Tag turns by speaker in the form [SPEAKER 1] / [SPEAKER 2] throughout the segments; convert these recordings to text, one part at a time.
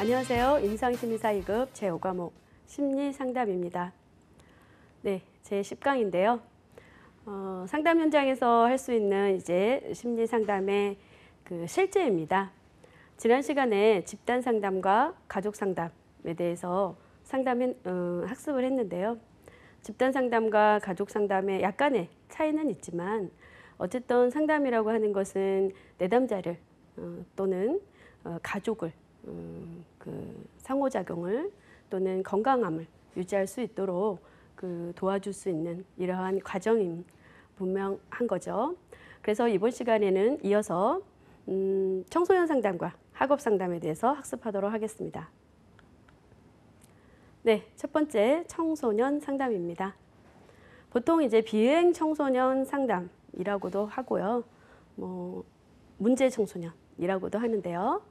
[SPEAKER 1] 안녕하세요. 임상심리사 2급 제5과목 심리상담입니다. 네, 제10강인데요. 어, 상담 현장에서 할 수 있는 이제 심리상담의 그 실제입니다. 지난 시간에 집단 상담과 가족 상담에 대해서 상담 어, 학습을 했는데요. 집단 상담과 가족 상담의 약간의 차이는 있지만 어쨌든 상담이라고 하는 것은 내담자를 어, 또는 어, 가족을 음, 그 상호작용을 또는 건강함을 유지할 수 있도록 그 도와줄 수 있는 이러한 과정이 분명한 거죠. 그래서 이번 시간에는 이어서 음, 청소년 상담과 학업 상담에 대해서 학습하도록 하겠습니다. 네, 첫 번째 청소년 상담입니다. 보통 이제 비행 청소년 상담이라고도 하고요. 뭐 문제 청소년이라고도 하는데요.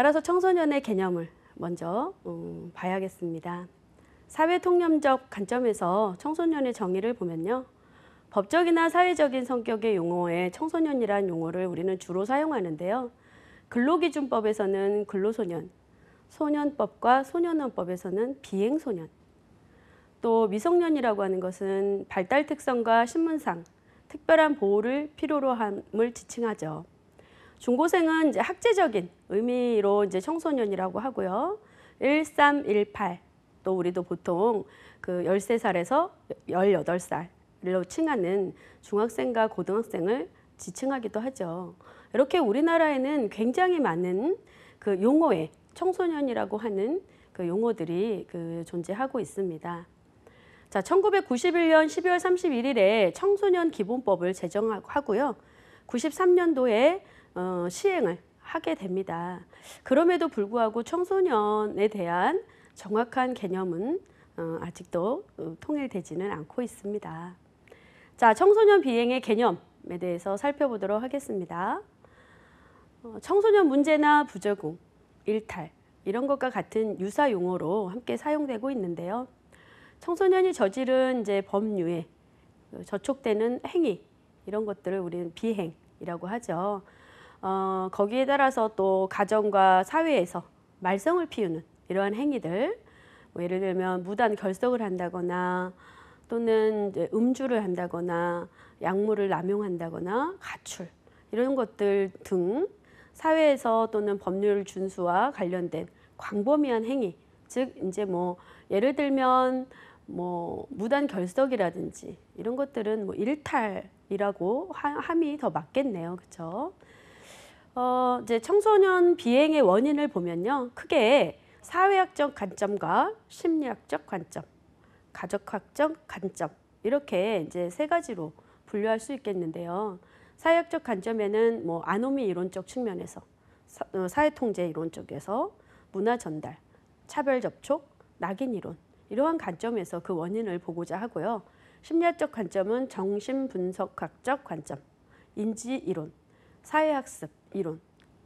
[SPEAKER 1] 따라서 청소년의 개념을 먼저 음, 봐야겠습니다. 사회통념적 관점에서 청소년의 정의를 보면요. 법적이나 사회적인 성격의 용어에 청소년이란 용어를 우리는 주로 사용하는데요. 근로기준법에서는 근로소년, 소년법과 소년원법에서는 비행소년, 또 미성년이라고 하는 것은 발달 특성과 신문상 특별한 보호를 필요로 함을 지칭하죠. 중고생은 이제 학제적인 의미로 이제 청소년이라고 하고요. 1318 또 우리도 보통 그 13살에서 18살로 칭하는 중학생과 고등학생을 지칭하기도 하죠. 이렇게 우리나라에는 굉장히 많은 그 용어에 청소년이라고 하는 그 용어들이 그 존재하고 있습니다. 자, 1991년 12월 31일에 청소년 기본법을 제정하고요. 93년도에 어, 시행을 하게 됩니다. 그럼에도 불구하고 청소년에 대한 정확한 개념은 어, 아직도 어, 통일되지는 않고 있습니다. 자, 청소년 비행의 개념에 대해서 살펴보도록 하겠습니다. 어, 청소년 문제나 부적응, 일탈 이런 것과 같은 유사 용어로 함께 사용되고 있는데요. 청소년이 저지른 이제 법률에 저촉되는 행위 이런 것들을 우리는 비행이라고 하죠. 어, 거기에 따라서 또 가정과 사회에서 말썽을 피우는 이러한 행위들 뭐 예를 들면 무단 결석을 한다거나 또는 음주를 한다거나 약물을 남용한다거나 가출 이런 것들 등 사회에서 또는 법률 준수와 관련된 광범위한 행위 즉 이제 뭐 예를 들면 뭐 무단 결석이라든지 이런 것들은 뭐 일탈이라고 함이 더 맞겠네요 그렇죠 어, 이제 청소년 비행의 원인을 보면요. 크게 사회학적 관점과 심리학적 관점, 가족학적 관점 이렇게 이제 세 가지로 분류할 수 있겠는데요. 사회학적 관점에는 뭐 아노미 이론적 측면에서 어, 사회 통제 이론 쪽에서 문화 전달, 차별 접촉, 낙인 이론 이러한 관점에서 그 원인을 보고자 하고요. 심리학적 관점은 정신 분석학적 관점, 인지 이론 사회학습 이론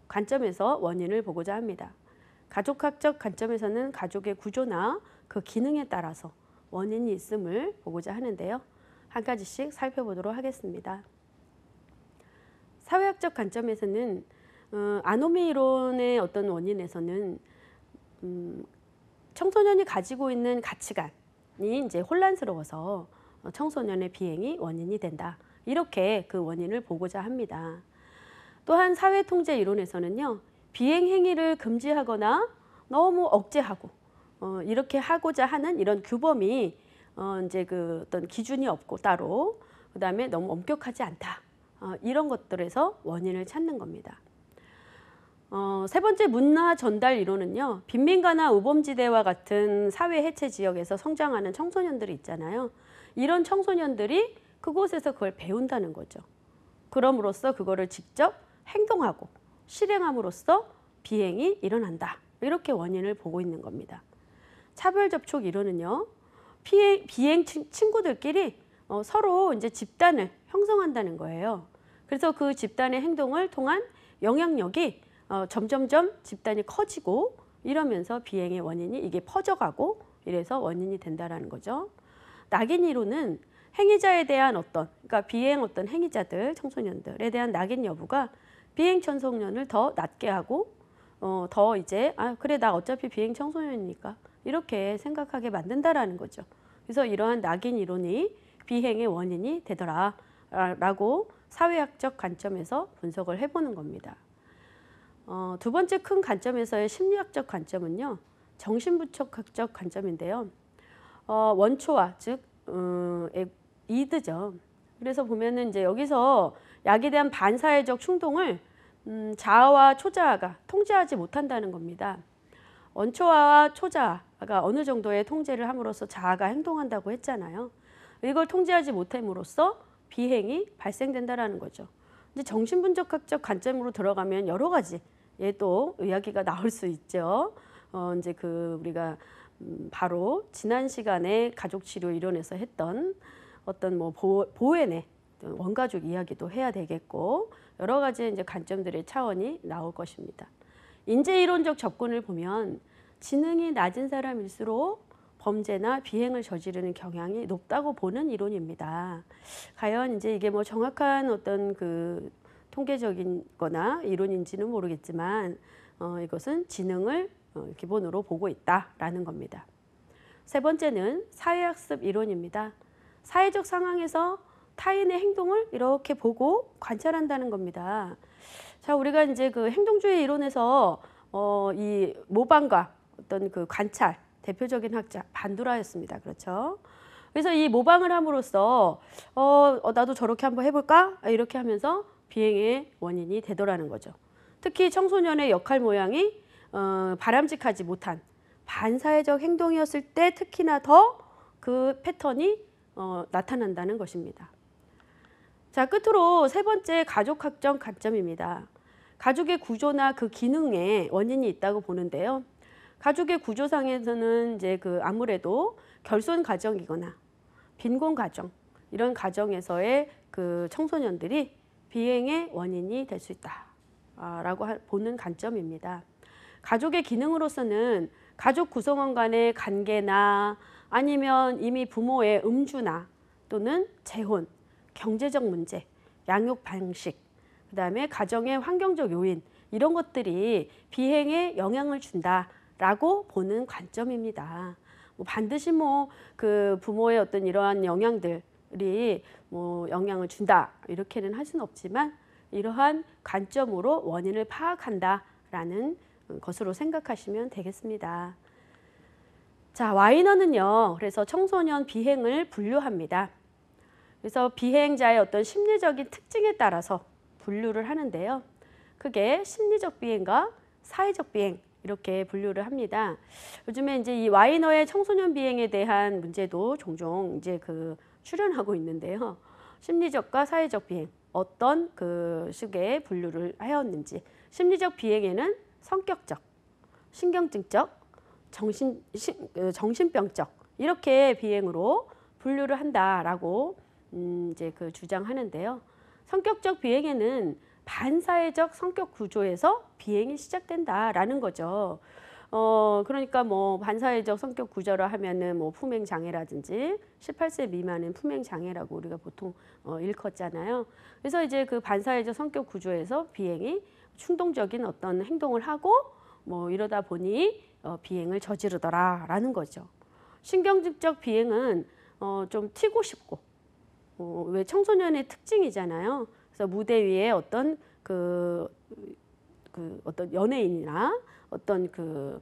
[SPEAKER 1] 관점에서 원인을 보고자 합니다. 가족학적 관점에서는 가족의 구조나 그 기능에 따라서 원인이 있음을 보고자 하는데요. 한 가지씩 살펴보도록 하겠습니다. 사회학적 관점에서는 어, 아노미 이론의 어떤 원인에서는 음, 청소년이 가지고 있는 가치관이 이제 혼란스러워서 어, 청소년의 비행이 원인이 된다. 이렇게 그 원인을 보고자 합니다. 또한 사회통제 이론에서는요. 비행 행위를 금지하거나 너무 억제하고 어, 이렇게 하고자 하는 이런 규범이 어, 이제 그 어떤 기준이 없고 따로 그다음에 너무 엄격하지 않다 어, 이런 것들에서 원인을 찾는 겁니다. 어, 세 번째 문화 전달 이론은요 빈민가나 우범지대와 같은 사회 해체 지역에서 성장하는 청소년들이 있잖아요. 이런 청소년들이 그곳에서 그걸 배운다는 거죠. 그럼으로써 그거를 직접 행동하고 실행함으로써 비행이 일어난다. 이렇게 원인을 보고 있는 겁니다. 차별 접촉 이론은요. 피해, 비행 친구들끼리 어, 서로 이제 집단을 형성한다는 거예요. 그래서 그 집단의 행동을 통한 영향력이 어, 점점점 집단이 커지고 이러면서 비행의 원인이 이게 퍼져가고 이래서 원인이 된다라는 거죠. 낙인 이론은 행위자에 대한 어떤 그러니까 비행 어떤 행위자들 청소년들에 대한 낙인 여부가 비행 청소년을 더 낮게 하고 어, 더 이제 아 그래 나 어차피 비행 청소년이니까 이렇게 생각하게 만든다라는 거죠. 그래서 이러한 낙인 이론이 비행의 원인이 되더라라고 아, 사회학적 관점에서 분석을 해보는 겁니다. 어, 두 번째 큰 관점에서의 심리학적 관점은요, 정신부척학적 관점인데요. 어, 원초와 즉 음, 이드죠. 그래서 보면은 이제 여기서 약에 대한 반사회적 충동을 음, 자아와 초자아가 통제하지 못한다는 겁니다. 원초아와 초자아가 어느 정도의 통제를 함으로써 자아가 행동한다고 했잖아요. 이걸 통제하지 못함으로써 비행이 발생된다라는 거죠. 이제 정신분석학적 관점으로 들어가면 여러 가지 또 이야기가 나올 수 있죠. 어, 이제 그 우리가 음, 바로 지난 시간에 가족치료 이론에서 했던 어떤 뭐보 보혜네 그 원가족 이야기도 해야 되겠고 여러 가지 이제 관점들의 차원이 나올 것입니다. 인재이론적 접근을 보면 지능이 낮은 사람일수록 범죄나 비행을 저지르는 경향이 높다고 보는 이론입니다. 과연 이제 이게 뭐 정확한 어떤 그 통계적인 거나 이론인지는 모르겠지만 어, 이것은 지능을 어, 기본으로 보고 있다라는 겁니다. 세 번째는 사회학습 이론입니다. 사회적 상황에서 타인의 행동을 이렇게 보고 관찰한다는 겁니다. 자, 우리가 이제 그 행동주의 이론에서 어, 이 모방과 어떤 그 관찰 대표적인 학자 반두라였습니다. 그렇죠? 그래서 이 모방을 함으로써 어, 어 나도 저렇게 한번 해볼까 이렇게 하면서 비행의 원인이 되더라는 거죠. 특히 청소년의 역할 모양이 어, 바람직하지 못한 반사회적 행동이었을 때 특히나 더 그 패턴이 어, 나타난다는 것입니다. 자, 끝으로 세 번째 가족 학적 관점입니다. 가족의 구조나 그 기능에 원인이 있다고 보는데요. 가족의 구조상에서는 이제 그 아무래도 결손 가정이거나 빈곤 가정 이런 가정에서의 그 청소년들이 비행의 원인이 될 수 있다라고 아, 보는 관점입니다. 가족의 기능으로서는 가족 구성원 간의 관계나 아니면 이미 부모의 음주나 또는 재혼 경제적 문제, 양육 방식, 그다음에 가정의 환경적 요인 이런 것들이 비행에 영향을 준다라고 보는 관점입니다. 뭐 반드시 뭐 그 부모의 어떤 이러한 영향들이 뭐 영향을 준다 이렇게는 할 수는 없지만 이러한 관점으로 원인을 파악한다라는 것으로 생각하시면 되겠습니다. 자, 와이너는요. 그래서 청소년 비행을 분류합니다. 그래서 비행자의 어떤 심리적인 특징에 따라서 분류를 하는데요. 크게 심리적 비행과 사회적 비행 이렇게 분류를 합니다. 요즘에 이제 이 와이너의 청소년 비행에 대한 문제도 종종 이제 그 출연하고 있는데요. 심리적과 사회적 비행 어떤 그 식의 분류를 하였는지 심리적 비행에는 성격적, 신경증적, 정신 그 정신병적 이렇게 비행으로 분류를 한다라고 음, 이제 그 주장하는데요. 성격적 비행에는 반사회적 성격 구조에서 비행이 시작된다라는 거죠. 어, 그러니까 뭐 반사회적 성격 구조라 하면은 뭐 품행 장애라든지 18세 미만은 품행 장애라고 우리가 보통 어, 일컫잖아요. 그래서 이제 그 반사회적 성격 구조에서 비행이 충동적인 어떤 행동을 하고 뭐 이러다 보니 어, 비행을 저지르더라라는 거죠. 신경질적 비행은 어, 좀 튀고 싶고 어, 왜 청소년의 특징이잖아요. 그래서 무대 위에 어떤 그, 그 어떤 연예인이나 어떤 그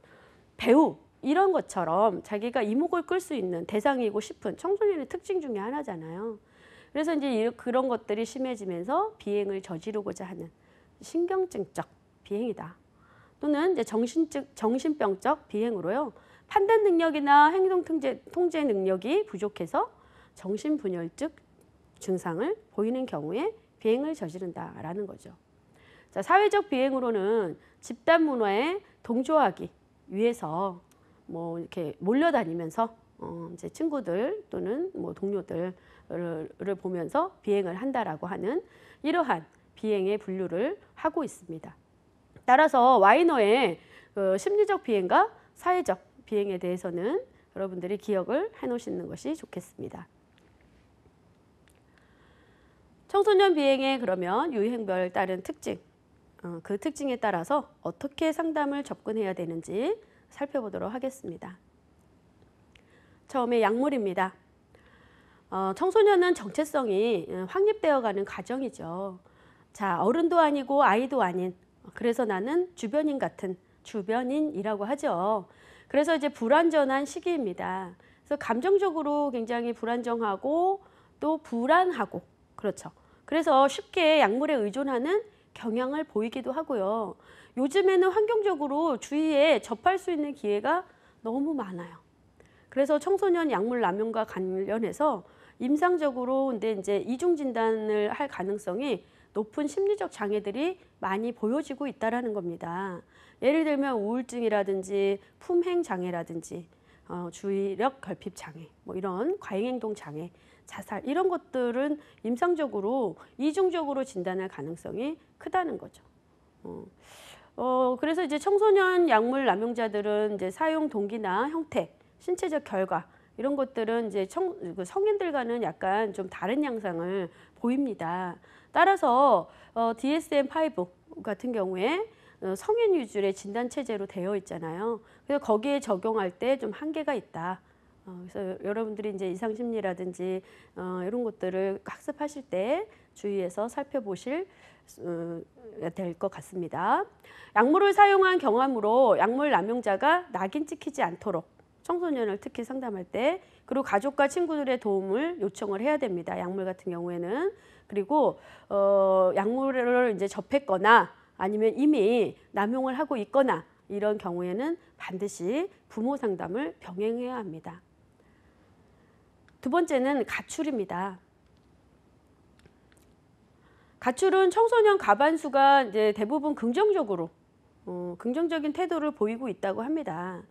[SPEAKER 1] 배우 이런 것처럼 자기가 이목을 끌 수 있는 대상이고 싶은 청소년의 특징 중에 하나잖아요. 그래서 이제 그런 것들이 심해지면서 비행을 저지르고자 하는 신경증적 비행이다. 또는 이제 정신적, 정신병적 비행으로요. 판단 능력이나 행동 통제, 통제 능력이 부족해서 정신분열증 증상을 보이는 경우에 비행을 저지른다라는 거죠. 자, 사회적 비행으로는 집단 문화에 동조하기 위해서 뭐 이렇게 몰려다니면서 어, 이제 친구들 또는 뭐 동료들을 보면서 비행을 한다라고 하는 이러한 비행의 분류를 하고 있습니다. 따라서 와이너의 그 심리적 비행과 사회적 비행에 대해서는 여러분들이 기억을 해 놓으시는 것이 좋겠습니다. 청소년 비행의 그러면 유행별 따른 특징, 어, 그 특징에 따라서 어떻게 상담을 접근해야 되는지 살펴보도록 하겠습니다. 처음에 약물입니다. 어, 청소년은 정체성이 어, 확립되어가는 과정이죠. 자, 어른도 아니고 아이도 아닌 그래서 나는 주변인 같은 주변인이라고 하죠. 그래서 이제 불안전한 시기입니다. 그래서 감정적으로 굉장히 불안정하고 또 불안하고 그렇죠. 그래서 쉽게 약물에 의존하는 경향을 보이기도 하고요. 요즘에는 환경적으로 주위에 접할 수 있는 기회가 너무 많아요. 그래서 청소년 약물 남용과 관련해서 임상적으로 이제 이중 진단을 할 가능성이 높은 심리적 장애들이 많이 보여지고 있다는 겁니다. 예를 들면 우울증이라든지 품행 장애라든지 어, 주의력 결핍 장애, 뭐 이런 과잉 행동 장애, 자살 이런 것들은 임상적으로 이중적으로 진단할 가능성이 크다는 거죠. 어, 어 그래서 이제 청소년 약물 남용자들은 이제 사용 동기나 형태, 신체적 결과 이런 것들은 이제 청, 그 성인들과는 약간 좀 다른 양상을 보입니다. 따라서 어, DSM-5 같은 경우에 어, 성인 위주의 진단 체제로 되어 있잖아요. 그래서 거기에 적용할 때 좀 한계가 있다. 어, 그래서 여러분들이 이제 이상 심리라든지 어, 이런 것들을 학습하실 때 주의해서 살펴보실 될것 같습니다. 약물을 사용한 경험으로 약물 남용자가 낙인 찍히지 않도록 청소년을 특히 상담할 때 그리고 가족과 친구들의 도움을 요청을 해야 됩니다. 약물 같은 경우에는 그리고 어 약물을 이제 접했거나 아니면 이미 남용을 하고 있거나 이런 경우에는 반드시 부모 상담을 병행해야 합니다. 두 번째는 가출입니다. 가출은 청소년 가반수가 이제 대부분 긍정적으로 어, 긍정적인 태도를 보이고 있다고 합니다.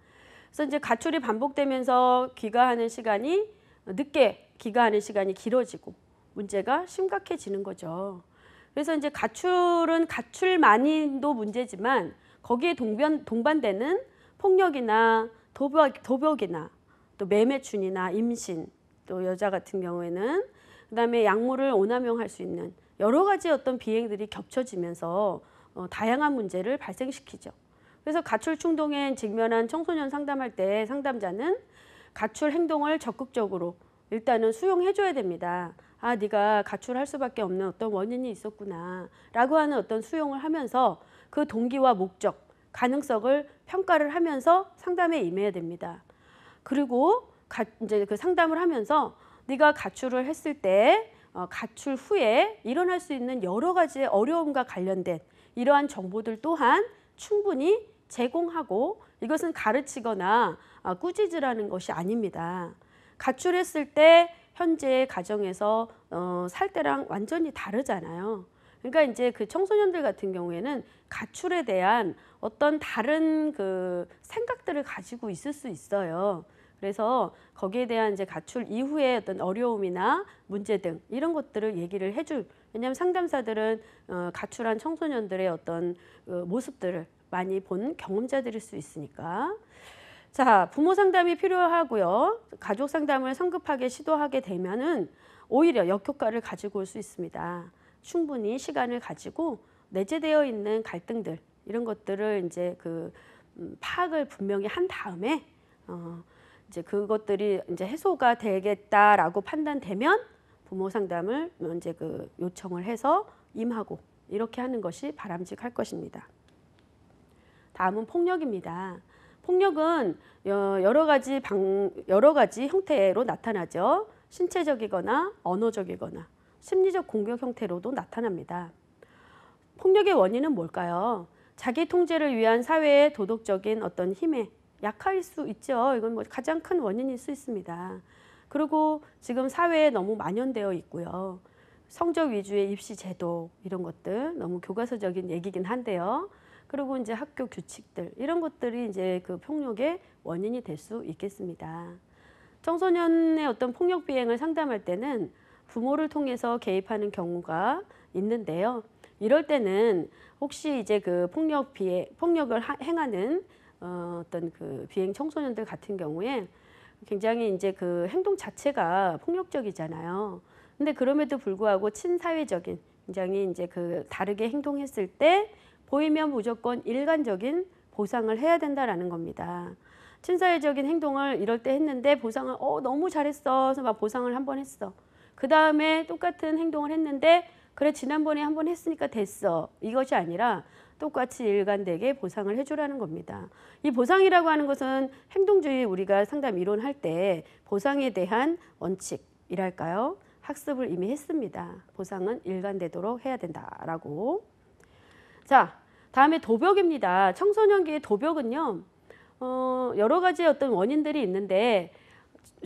[SPEAKER 1] 그래서 이제 가출이 반복되면서 귀가하는 시간이 늦게 귀가하는 시간이 길어지고 문제가 심각해지는 거죠. 그래서 이제 가출은 가출만인도 문제지만 거기에 동변, 동반되는 폭력이나 도벽, 도벽이나 또 매매춘이나 임신 또 여자 같은 경우에는 그다음에 약물을 오남용할 수 있는 여러 가지 어떤 비행들이 겹쳐지면서 어, 다양한 문제를 발생시키죠. 그래서 가출 충동에 직면한 청소년 상담할 때 상담자는 가출 행동을 적극적으로 일단은 수용해줘야 됩니다. 아 네가 가출할 수밖에 없는 어떤 원인이 있었구나 라고 하는 어떤 수용을 하면서 그 동기와 목적, 가능성을 평가를 하면서 상담에 임해야 됩니다. 그리고 가, 이제 그 상담을 하면서 네가 가출을 했을 때 어, 가출 후에 일어날 수 있는 여러 가지의 어려움과 관련된 이러한 정보들 또한 충분히 제공하고 이것은 가르치거나 아, 꾸짖으라는 것이 아닙니다. 가출했을 때 현재 가정에서 어, 살 때랑 완전히 다르잖아요. 그러니까 이제 그 청소년들 같은 경우에는 가출에 대한 어떤 다른 그 생각들을 가지고 있을 수 있어요. 그래서 거기에 대한 이제 가출 이후에 어떤 어려움이나 문제 등 이런 것들을 얘기를 해줄 왜냐하면 상담사들은 어, 가출한 청소년들의 어떤 그 모습들을 많이 본 경험자들일 수 있으니까 자, 부모 상담이 필요하고요. 가족 상담을 성급하게 시도하게 되면은 오히려 역효과를 가지고 올 수 있습니다. 충분히 시간을 가지고 내재되어 있는 갈등들 이런 것들을 이제 그 음, 파악을 분명히 한 다음에 어 이제 그것들이 이제 해소가 되겠다라고 판단되면 부모 상담을 이제 그 요청을 해서 임하고 이렇게 하는 것이 바람직할 것입니다. 다음은 폭력입니다. 폭력은 어, 여러 가지 방, 여러 가지 형태로 나타나죠. 신체적이거나 언어적이거나 심리적 공격 형태로도 나타납니다. 폭력의 원인은 뭘까요? 자기 통제를 위한 사회의 도덕적인 어떤 힘에 약할 수 있죠. 이건 뭐 가장 큰 원인일 수 있습니다. 그리고 지금 사회에 너무 만연되어 있고요. 성적 위주의 입시 제도 이런 것들 너무 교과서적인 얘기긴 한데요. 그리고 이제 학교 규칙들 이런 것들이 이제 그 폭력의 원인이 될 수 있겠습니다. 청소년의 어떤 폭력 비행을 상담할 때는 부모를 통해서 개입하는 경우가 있는데요. 이럴 때는 혹시 이제 그 폭력 비행 폭력을 하, 행하는 어, 어떤 그 비행 청소년들 같은 경우에 굉장히 이제 그 행동 자체가 폭력적이잖아요. 근데 그럼에도 불구하고 친사회적인 굉장히 이제 그 다르게 행동했을 때 보이면 무조건 일관적인 보상을 해야 된다라는 겁니다. 친사회적인 행동을 이럴 때 했는데 보상을 어 너무 잘했어 그래서 막 보상을 한 번 했어. 그 다음에 똑같은 행동을 했는데 그래 지난번에 한 번 했으니까 됐어 이것이 아니라 똑같이 일관되게 보상을 해주라는 겁니다. 이 보상이라고 하는 것은 행동주의 우리가 상담 이론할 때 보상에 대한 원칙이랄까요? 학습을 이미 했습니다. 보상은 일관되도록 해야 된다라고. 자, 다음에 도벽입니다. 청소년기의 도벽은요. 어, 여러 가지 어떤 원인들이 있는데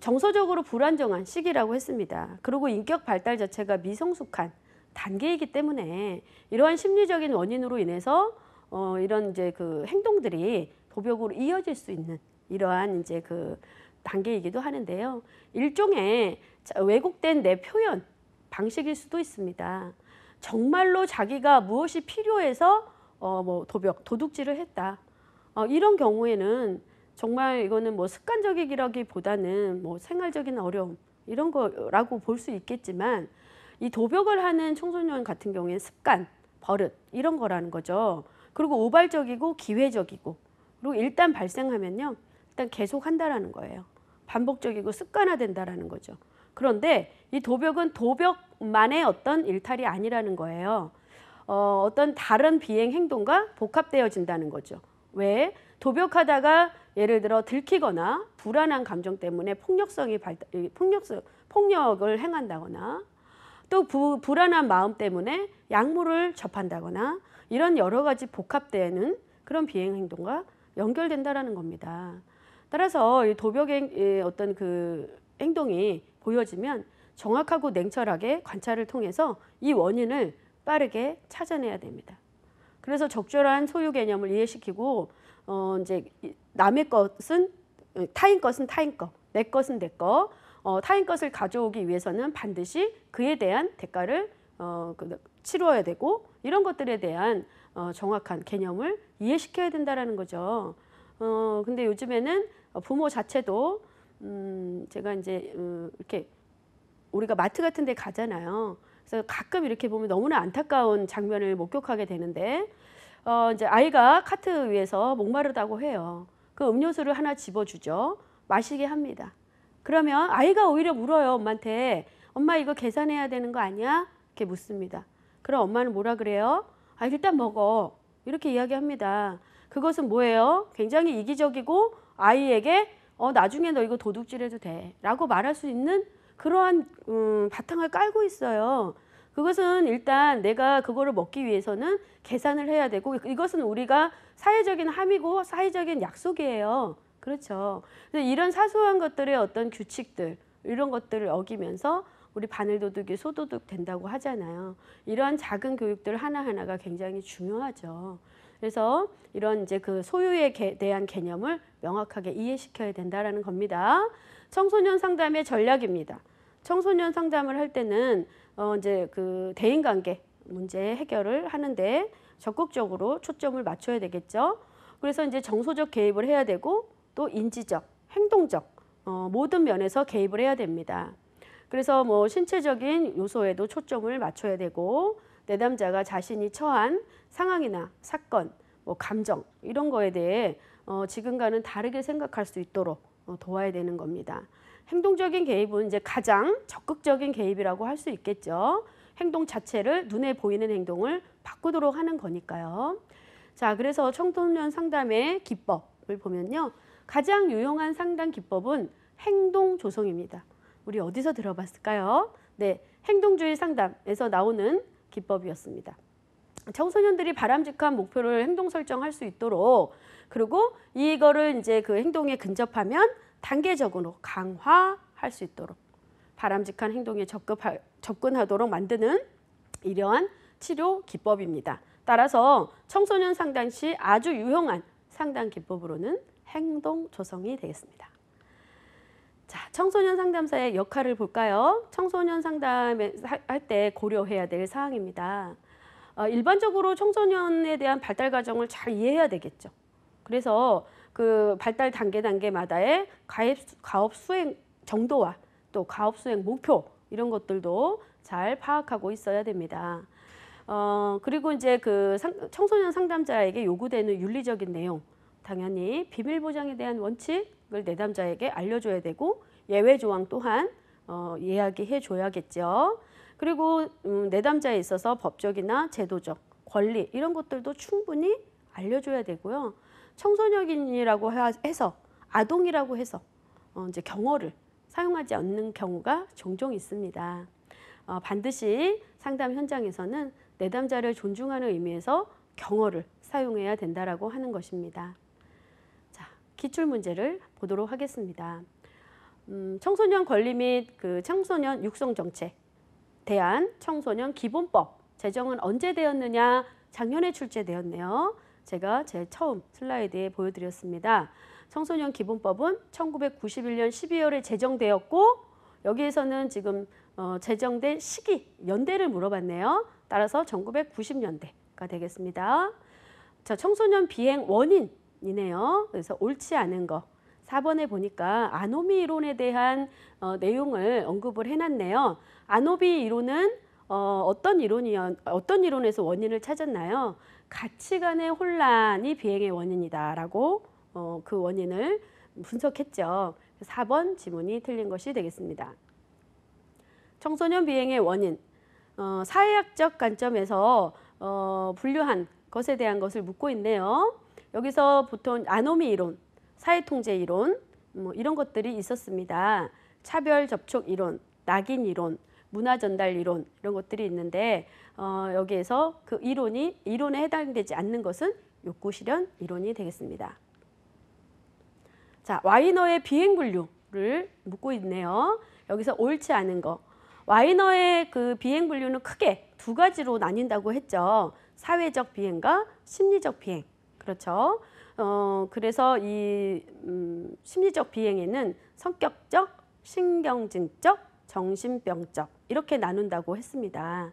[SPEAKER 1] 정서적으로 불안정한 시기라고 했습니다. 그리고 인격 발달 자체가 미성숙한 단계이기 때문에 이러한 심리적인 원인으로 인해서 어, 이런 이제 그 행동들이 도벽으로 이어질 수 있는 이러한 이제 그 단계이기도 하는데요. 일종의 왜곡된 내 표현 방식일 수도 있습니다. 정말로 자기가 무엇이 필요해서 어, 뭐 도벽, 도둑질을 했다. 어, 이런 경우에는 정말 이거는 뭐 습관적이기라기보다는 뭐 생활적인 어려움 이런 거라고 볼 수 있겠지만 이 도벽을 하는 청소년 같은 경우에 습관, 버릇 이런 거라는 거죠. 그리고 우발적이고 기회적이고 그리고 일단 발생하면요. 일단 계속 한다라는 거예요. 반복적이고 습관화된다라는 거죠. 그런데 이 도벽은 도벽만의 어떤 일탈이 아니라는 거예요. 어, 어떤 다른 비행 행동과 복합되어진다는 거죠. 왜? 도벽하다가 예를 들어 들키거나 불안한 감정 때문에 폭력성이 발달, 폭력성, 폭력을 행한다거나 또 부, 불안한 마음 때문에 약물을 접한다거나 이런 여러 가지 복합되는 그런 비행 행동과 연결된다라는 겁니다. 따라서 이 도벽의 어떤 그 행동이 보여지면 정확하고 냉철하게 관찰을 통해서 이 원인을 빠르게 찾아내야 됩니다. 그래서 적절한 소유 개념을 이해시키고 어 이제 남의 것은 어, 타인 것은 타인 것, 내 것은 내 것, 어 타인 것을 가져오기 위해서는 반드시 그에 대한 대가를 어 그 치루어야 되고 이런 것들에 대한 어 정확한 개념을 이해시켜야 된다라는 거죠. 어 근데 요즘에는 부모 자체도 음 제가 이제 음 이렇게 우리가 마트 같은 데 가잖아요. 그래서 가끔 이렇게 보면 너무나 안타까운 장면을 목격하게 되는데 어, 이제 아이가 카트 위에서 목마르다고 해요. 그 음료수를 하나 집어주죠. 마시게 합니다. 그러면 아이가 오히려 물어요. 엄마한테 엄마 이거 계산해야 되는 거 아니야? 이렇게 묻습니다. 그럼 엄마는 뭐라 그래요? 아 일단 먹어. 이렇게 이야기합니다. 그것은 뭐예요? 굉장히 이기적이고 아이에게 어 나중에 너 이거 도둑질해도 돼 라고 말할 수 있는 그러한 음, 바탕을 깔고 있어요. 그것은 일단 내가 그거를 먹기 위해서는 계산을 해야 되고 이것은 우리가 사회적인 함이고 사회적인 약속이에요. 그렇죠. 이런 사소한 것들의 어떤 규칙들 이런 것들을 어기면서 우리 바늘도둑이 소도둑 된다고 하잖아요. 이러한 작은 교육들 하나하나가 굉장히 중요하죠. 그래서 이런 이제 그 소유에 대한 개념을 명확하게 이해시켜야 된다라는 겁니다. 청소년 상담의 전략입니다. 청소년 상담을 할 때는 어 이제 그 대인 관계 문제 해결을 하는데 적극적으로 초점을 맞춰야 되겠죠. 그래서 이제 정서적 개입을 해야 되고 또 인지적, 행동적 어 모든 면에서 개입을 해야 됩니다. 그래서 뭐 신체적인 요소에도 초점을 맞춰야 되고 내담자가 자신이 처한 상황이나 사건, 뭐 감정 이런 거에 대해 어 지금과는 다르게 생각할 수 있도록 어, 도와야 되는 겁니다. 행동적인 개입은 이제 가장 적극적인 개입이라고 할 수 있겠죠. 행동 자체를 눈에 보이는 행동을 바꾸도록 하는 거니까요. 자, 그래서 청소년 상담의 기법을 보면요. 가장 유용한 상담 기법은 행동 조성입니다. 우리 어디서 들어봤을까요? 네, 행동주의 상담에서 나오는 기법이었습니다. 청소년들이 바람직한 목표를 행동 설정할 수 있도록 그리고 이거를 이제 그 행동에 근접하면 단계적으로 강화할 수 있도록 바람직한 행동에 접근하, 접근하도록 만드는 이러한 치료 기법입니다. 따라서 청소년 상담 시 아주 유용한 상담 기법으로는 행동 조성이 되겠습니다. 자, 청소년 상담사의 역할을 볼까요? 청소년 상담할 때 고려해야 될 사항입니다. 어, 일반적으로 청소년에 대한 발달 과정을 잘 이해해야 되겠죠. 그래서 그 발달 단계 단계마다의 가입, 가업 수행 정도와 또 가업 수행 목표 이런 것들도 잘 파악하고 있어야 됩니다. 어, 그리고 이제 그 상, 청소년 상담자에게 요구되는 윤리적인 내용 당연히 비밀 보장에 대한 원칙을 내담자에게 알려줘야 되고 예외 조항 또한 어, 이야기해 줘야겠죠. 그리고 음, 내담자에 있어서 법적이나 제도적 권리 이런 것들도 충분히 알려줘야 되고요. 청소년이라고 해서 아동이라고 해서 어, 이제 경어를 사용하지 않는 경우가 종종 있습니다. 어, 반드시 상담 현장에서는 내담자를 존중하는 의미에서 경어를 사용해야 된다라고 하는 것입니다. 자, 기출 문제를 보도록 하겠습니다. 음, 청소년 권리 및 그 청소년 육성 정책 대한 청소년 기본법 제정은 언제 되었느냐? 작년에 출제되었네요. 제가 제 처음 슬라이드에 보여드렸습니다. 청소년 기본법은 1991년 12월에 제정되었고 여기에서는 지금 어, 제정된 시기, 연대를 물어봤네요. 따라서 1990년대가 되겠습니다. 자, 청소년 비행 원인이네요. 그래서 옳지 않은 거. 4번에 보니까 아노미 이론에 대한 어, 내용을 언급을 해놨네요. 아노비 이론은 어, 어떤 이론이 어떤 이론에서 원인을 찾았나요? 가치관의 혼란이 비행의 원인이다라고 어, 그 원인을 분석했죠. 4번 지문이 틀린 것이 되겠습니다. 청소년 비행의 원인 어, 사회학적 관점에서 어, 분류한 것에 대한 것을 묻고 있네요. 여기서 보통 아노미 이론, 사회통제 이론 뭐 이런 것들이 있었습니다. 차별 접촉 이론, 낙인 이론, 문화 전달 이론 이런 것들이 있는데 어, 여기에서 그 이론이 이론에 해당되지 않는 것은 욕구 실현 이론이 되겠습니다. 자, 와이너의 비행 분류를 묻고 있네요. 여기서 옳지 않은 거. 와이너의 그 비행 분류는 크게 두 가지로 나뉜다고 했죠. 사회적 비행과 심리적 비행. 그렇죠. 어, 그래서 이 음, 심리적 비행에는 성격적, 신경증적, 정신병적 이렇게 나눈다고 했습니다.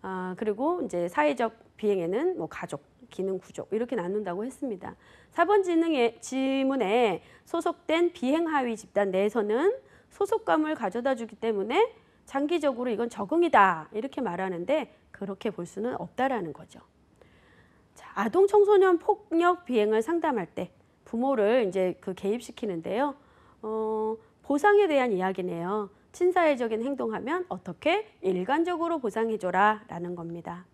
[SPEAKER 1] 아, 그리고 이제 사회적 비행에는 뭐 가족, 기능 구조 이렇게 나눈다고 했습니다. 4번 지능의 지문에 소속된 비행 하위 집단 내에서는 소속감을 가져다 주기 때문에 장기적으로 이건 적응이다 이렇게 말하는데 그렇게 볼 수는 없다라는 거죠. 자, 아동 청소년 폭력 비행을 상담할 때 부모를 이제 그 개입시키는데요. 어, 보상에 대한 이야기네요. 친사회적인 행동하면 어떻게 일관적으로 보상해줘라 라는 겁니다.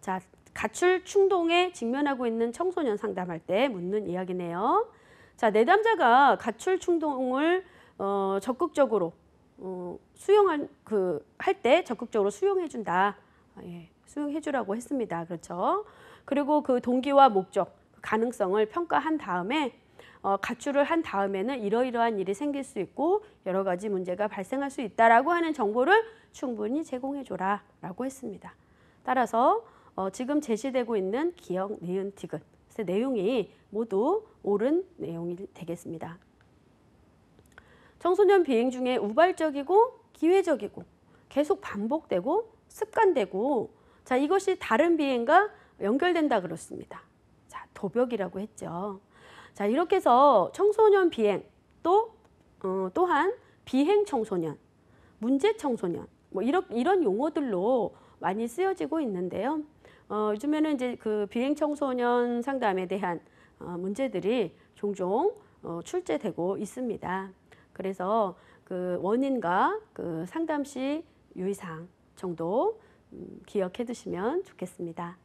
[SPEAKER 1] 자, 가출 충동에 직면하고 있는 청소년 상담할 때 묻는 이야기네요. 자, 내담자가 가출 충동을 어, 적극적으로 어, 수용한 그할 때 적극적으로 수용해 준다. 예, 수용해 주라고 했습니다. 그렇죠? 그리고 그 동기와 목적, 그 가능성을 평가한 다음에 어, 가출을 한 다음에는 이러이러한 일이 생길 수 있고 여러 가지 문제가 발생할 수 있다라고 하는 정보를 충분히 제공해줘라 라고 했습니다. 따라서 어, 지금 제시되고 있는 기억, 니은, 티귿 내용이 모두 옳은 내용이 되겠습니다. 청소년 비행 중에 우발적이고 기회적이고 계속 반복되고 습관되고 자 이것이 다른 비행과 연결된다 그렇습니다. 자 도벽이라고 했죠. 자, 이렇게 해서 청소년 비행 또 어, 또한 비행 청소년, 문제 청소년 뭐 이런 이런 용어들로 많이 쓰여지고 있는데요. 어, 요즘에는 이제 그 비행 청소년 상담에 대한 어, 문제들이 종종 어, 출제되고 있습니다. 그래서 그 원인과 그 상담 시 유의사항 정도 음, 기억해 두시면 좋겠습니다.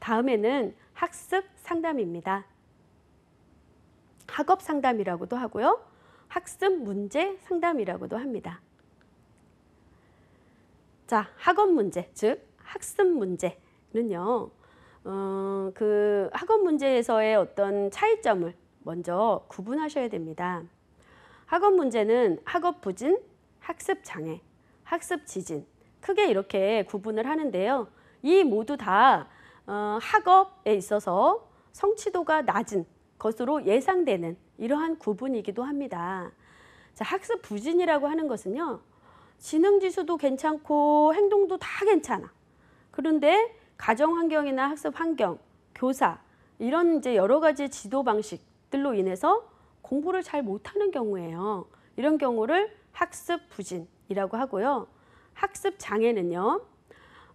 [SPEAKER 1] 다음에는 학습 상담입니다. 학업 상담이라고도 하고요. 학습 문제 상담이라고도 합니다. 자, 학업 문제, 즉 학습 문제는요. 어, 그 학업 문제에서의 어떤 차이점을 먼저 구분하셔야 됩니다. 학업 문제는 학업 부진, 학습 장애, 학습 지진 크게 이렇게 구분을 하는데요. 이 모두 다 어, 학업에 있어서 성취도가 낮은 것으로 예상되는 이러한 구분이기도 합니다. 자, 학습 부진이라고 하는 것은요. 지능 지수도 괜찮고 행동도 다 괜찮아. 그런데 가정 환경이나 학습 환경, 교사 이런 이제 여러 가지 지도 방식들로 인해서 공부를 잘 못하는 경우예요. 이런 경우를 학습 부진이라고 하고요. 학습 장애는요.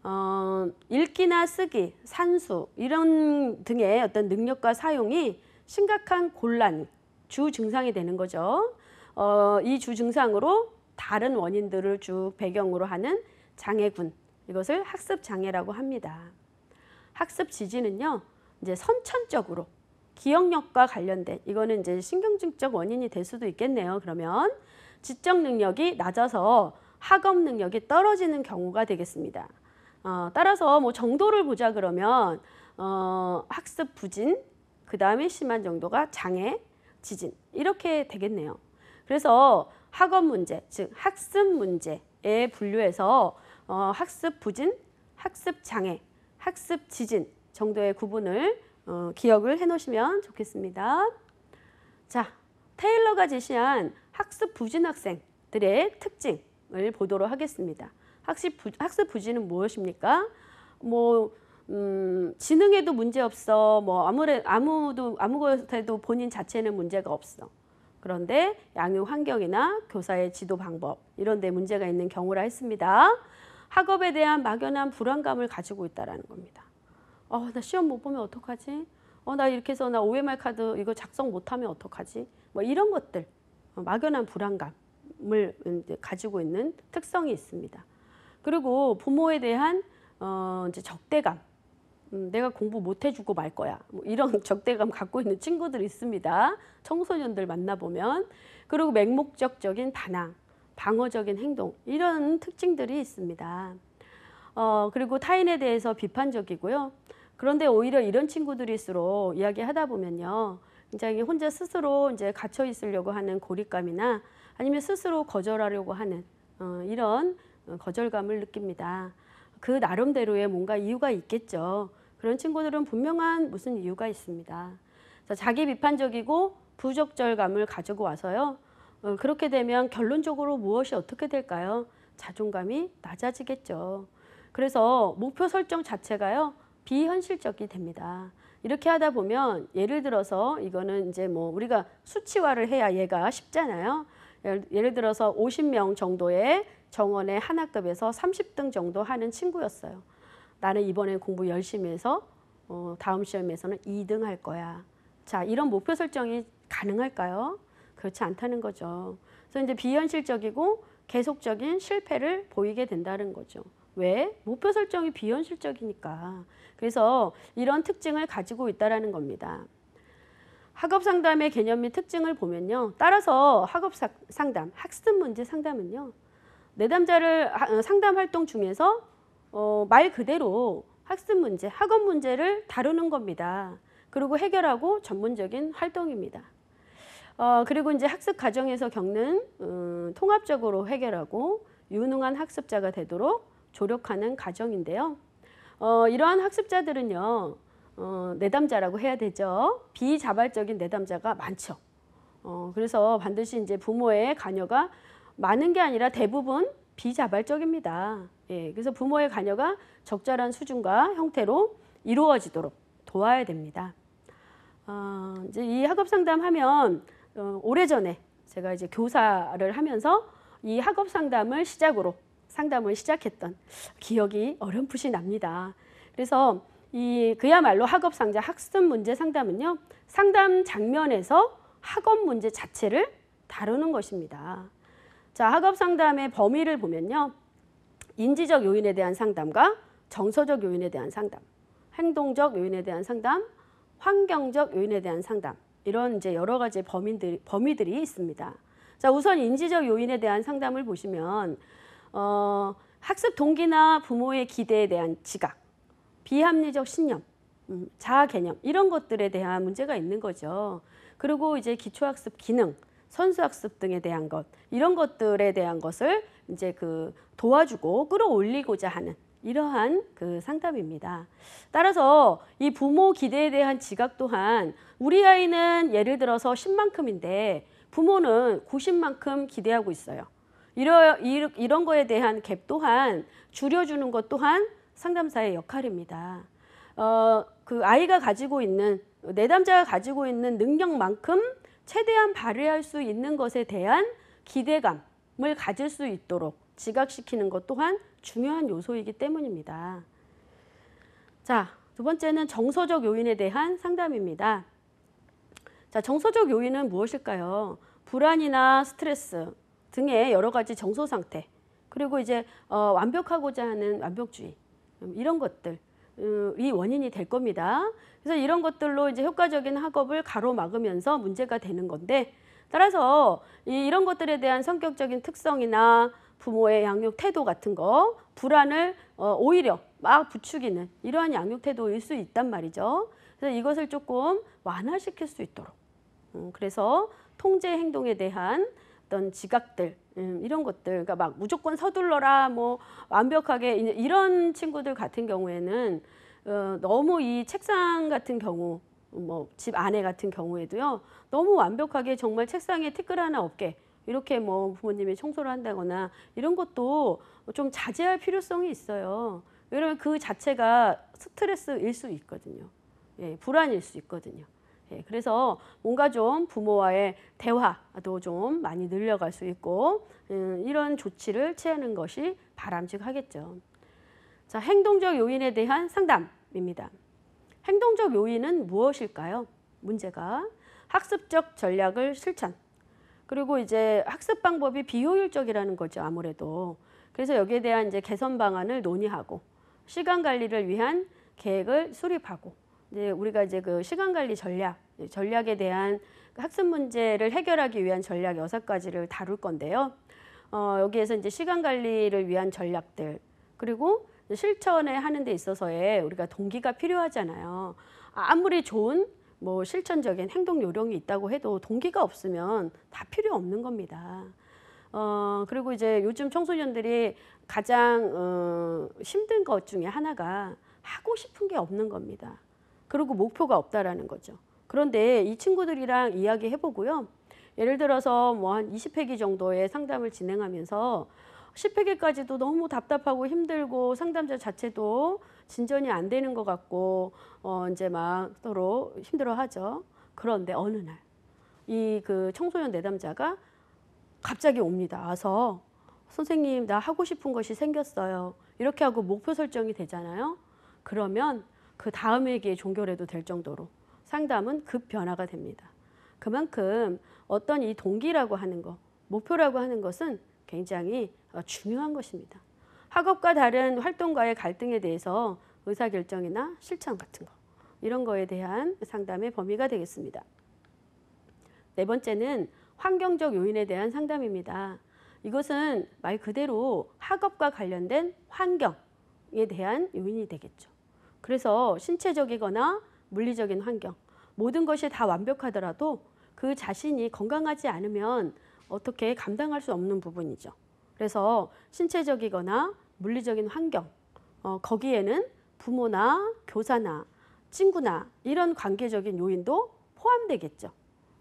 [SPEAKER 1] 어, 읽기나 쓰기, 산수 이런 등의 어떤 능력과 사용이 심각한 곤란, 주 증상이 되는 거죠. 어, 이 주 증상으로 다른 원인들을 쭉 배경으로 하는 장애군, 이것을 학습 장애라고 합니다. 학습 지지는요, 이제 선천적으로 기억력과 관련된 이거는 이제 신경증적 원인이 될 수도 있겠네요. 그러면 지적 능력이 낮아서 학업 능력이 떨어지는 경우가 되겠습니다. 어, 따라서 뭐 정도를 보자 그러면 어, 학습 부진, 그 다음에 심한 정도가 장애, 지진 이렇게 되겠네요. 그래서 학업 문제, 즉 학습 문제에 분류해서 어, 학습 부진, 학습 장애, 학습 지진 정도의 구분을 어, 기억을 해놓으시면 좋겠습니다. 자, 테일러가 제시한 학습 부진 학생들의 특징을 보도록 하겠습니다. 학습, 부, 학습 부진은 무엇입니까? 뭐 음, 지능에도 문제 없어. 뭐 아무래 아무도 아무것에도 본인 자체는 문제가 없어. 그런데 양육 환경이나 교사의 지도 방법 이런 데 문제가 있는 경우라 했습니다. 학업에 대한 막연한 불안감을 가지고 있다는 겁니다. 어, 나 시험 못 보면 어떡하지? 어, 나 이렇게 해서 나 OMR 카드 이거 작성 못 하면 어떡하지? 뭐 이런 것들. 어, 막연한 불안감을 가지고 있는 특성이 있습니다. 그리고 부모에 대한 어, 이제 적대감 음, 내가 공부 못 해주고 말 거야. 뭐 이런 적대감 갖고 있는 친구들이 있습니다. 청소년들 만나보면. 그리고 맹목적적인 반항, 방어적인 행동, 이런 특징들이 있습니다. 어, 그리고 타인에 대해서 비판적이고요. 그런데 오히려 이런 친구들일수록 이야기하다 보면요. 굉장히 혼자 스스로 이제 갇혀 있으려고 하는 고립감이나 아니면 스스로 거절하려고 하는 어, 이런 어, 거절감을 느낍니다. 그 나름대로의 뭔가 이유가 있겠죠. 그런 친구들은 분명한 무슨 이유가 있습니다. 자기 비판적이고 부적절감을 가지고 와서요. 어, 그렇게 되면 결론적으로 무엇이 어떻게 될까요? 자존감이 낮아지겠죠. 그래서 목표 설정 자체가요. 비현실적이 됩니다. 이렇게 하다 보면 예를 들어서 이거는 이제 뭐 우리가 수치화를 해야 얘가 쉽잖아요. 예, 예를 들어서 50명 정도의 정원의 하나급에서 30등 정도 하는 친구였어요. 나는 이번에 공부 열심히 해서 어, 다음 시험에서는 2등 할 거야. 자, 이런 목표 설정이 가능할까요? 그렇지 않다는 거죠. 그래서 이제 비현실적이고 계속적인 실패를 보이게 된다는 거죠. 왜? 목표 설정이 비현실적이니까. 그래서 이런 특징을 가지고 있다는 겁니다. 학업 상담의 개념 및 특징을 보면요. 따라서 학업 상담, 학습 문제 상담은요. 내담자를 어, 상담 활동 중에서 어, 말 그대로 학습 문제, 학업 문제를 다루는 겁니다. 그리고 해결하고 전문적인 활동입니다. 어, 그리고 이제 학습 과정에서 겪는 음, 통합적으로 해결하고 유능한 학습자가 되도록 조력하는 과정인데요. 어, 이러한 학습자들은요, 어, 내담자라고 해야 되죠. 비자발적인 내담자가 많죠. 어, 그래서 반드시 이제 부모의 관여가 많은 게 아니라 대부분 비자발적입니다. 예, 그래서 부모의 관여가 적절한 수준과 형태로 이루어지도록 도와야 됩니다. 어, 이제 이 학업 상담하면 어, 오래전에 제가 이제 교사를 하면서 이 학업 상담을 시작으로 상담을 시작했던 기억이 어렴풋이 납니다. 그래서 이 그야말로 학업 상자 학습 문제 상담은요. 상담 장면에서 학업 문제 자체를 다루는 것입니다. 자, 학업 상담의 범위를 보면요. 인지적 요인에 대한 상담과 정서적 요인에 대한 상담, 행동적 요인에 대한 상담, 환경적 요인에 대한 상담 이런 이제 여러 가지 범인들, 이 범위들이 있습니다. 자, 우선 인지적 요인에 대한 상담을 보시면 어, 학습 동기나 부모의 기대에 대한 지각, 비합리적 신념, 음, 자아 개념 이런 것들에 대한 문제가 있는 거죠. 그리고 이제 기초학습 기능, 선수학습 등에 대한 것 이런 것들에 대한 것을 이제 그 도와주고 끌어올리고자 하는 이러한 그 상담입니다. 따라서 이 부모 기대에 대한 지각 또한 우리 아이는 예를 들어서 10만큼인데 부모는 90만큼 기대하고 있어요. 이러, 이런 거에 대한 갭 또한 줄여주는 것 또한 상담사의 역할입니다. 어, 그 아이가 가지고 있는 내담자가 가지고 있는 능력만큼 최대한 발휘할 수 있는 것에 대한 기대감을 가질 수 있도록 지각시키는 것 또한 중요한 요소이기 때문입니다. 자, 두 번째는 정서적 요인에 대한 상담입니다. 자, 정서적 요인은 무엇일까요? 불안이나 스트레스 등의 여러 가지 정서 상태, 그리고 이제 어, 완벽하고자 하는 완벽주의 음, 이런 것들 이 원인이 될 겁니다. 그래서 이런 것들로 이제 효과적인 학업을 가로막으면서 문제가 되는 건데 따라서 이런 것들에 대한 성격적인 특성이나 부모의 양육 태도 같은 거 불안을 어, 오히려 막 부추기는 이러한 양육 태도일 수 있단 말이죠. 그래서 이것을 조금 완화시킬 수 있도록 음, 그래서 통제 행동에 대한 어떤 지각들 음, 이런 것들, 그러니까 막 무조건 서둘러라, 뭐 완벽하게 이런 친구들 같은 경우에는 어, 너무 이 책상 같은 경우, 뭐 집 안에 같은 경우에도요, 너무 완벽하게 정말 책상에 티끌 하나 없게 이렇게 뭐 부모님이 청소를 한다거나 이런 것도 좀 자제할 필요성이 있어요. 왜냐면그 자체가 스트레스일 수 있거든요. 예, 불안일 수 있거든요. 예, 그래서 뭔가 좀 부모와의 대화도 좀 많이 늘려갈 수 있고 음, 이런 조치를 취하는 것이 바람직하겠죠. 자, 행동적 요인에 대한 상담입니다. 행동적 요인은 무엇일까요? 문제가 학습적 전략을 실천. 그리고 이제 학습 방법이 비효율적이라는 거죠, 아무래도. 그래서 여기에 대한 이제 개선 방안을 논의하고 시간 관리를 위한 계획을 수립하고 이제 네, 우리가 이제 그 시간 관리 전략, 전략에 대한 그 학습 문제를 해결하기 위한 전략 여섯 가지를 다룰 건데요. 어, 여기에서 이제 시간 관리를 위한 전략들 그리고 실천에 하는 데 있어서의 우리가 동기가 필요하잖아요. 아, 아무리 좋은 뭐 실천적인 행동 요령이 있다고 해도 동기가 없으면 다 필요 없는 겁니다. 어, 그리고 이제 요즘 청소년들이 가장 어, 힘든 것 중에 하나가 하고 싶은 게 없는 겁니다. 그리고 목표가 없다라는 거죠. 그런데 이 친구들이랑 이야기 해보고요. 예를 들어서 뭐 한 20회기 정도의 상담을 진행하면서 10회기까지도 너무 답답하고 힘들고 상담자 자체도 진전이 안 되는 것 같고 어 이제 막 서로 힘들어하죠. 그런데 어느 날 이 그 청소년 내담자가 갑자기 옵니다. 와서 선생님 나 하고 싶은 것이 생겼어요. 이렇게 하고 목표 설정이 되잖아요. 그러면 그 다음 에게 종결해도 될 정도로 상담은 급 변화가 됩니다. 그만큼 어떤 이 동기라고 하는 것, 목표라고 하는 것은 굉장히 어, 중요한 것입니다. 학업과 다른 활동과의 갈등에 대해서 의사결정이나 실천 같은 것, 이런 거에 대한 상담의 범위가 되겠습니다. 네 번째는 환경적 요인에 대한 상담입니다. 이것은 말 그대로 학업과 관련된 환경에 대한 요인이 되겠죠. 그래서 신체적이거나 물리적인 환경 모든 것이 다 완벽하더라도 그 자신이 건강하지 않으면 어떻게 감당할 수 없는 부분이죠. 그래서 신체적이거나 물리적인 환경 어, 거기에는 부모나 교사나 친구나 이런 관계적인 요인도 포함되겠죠.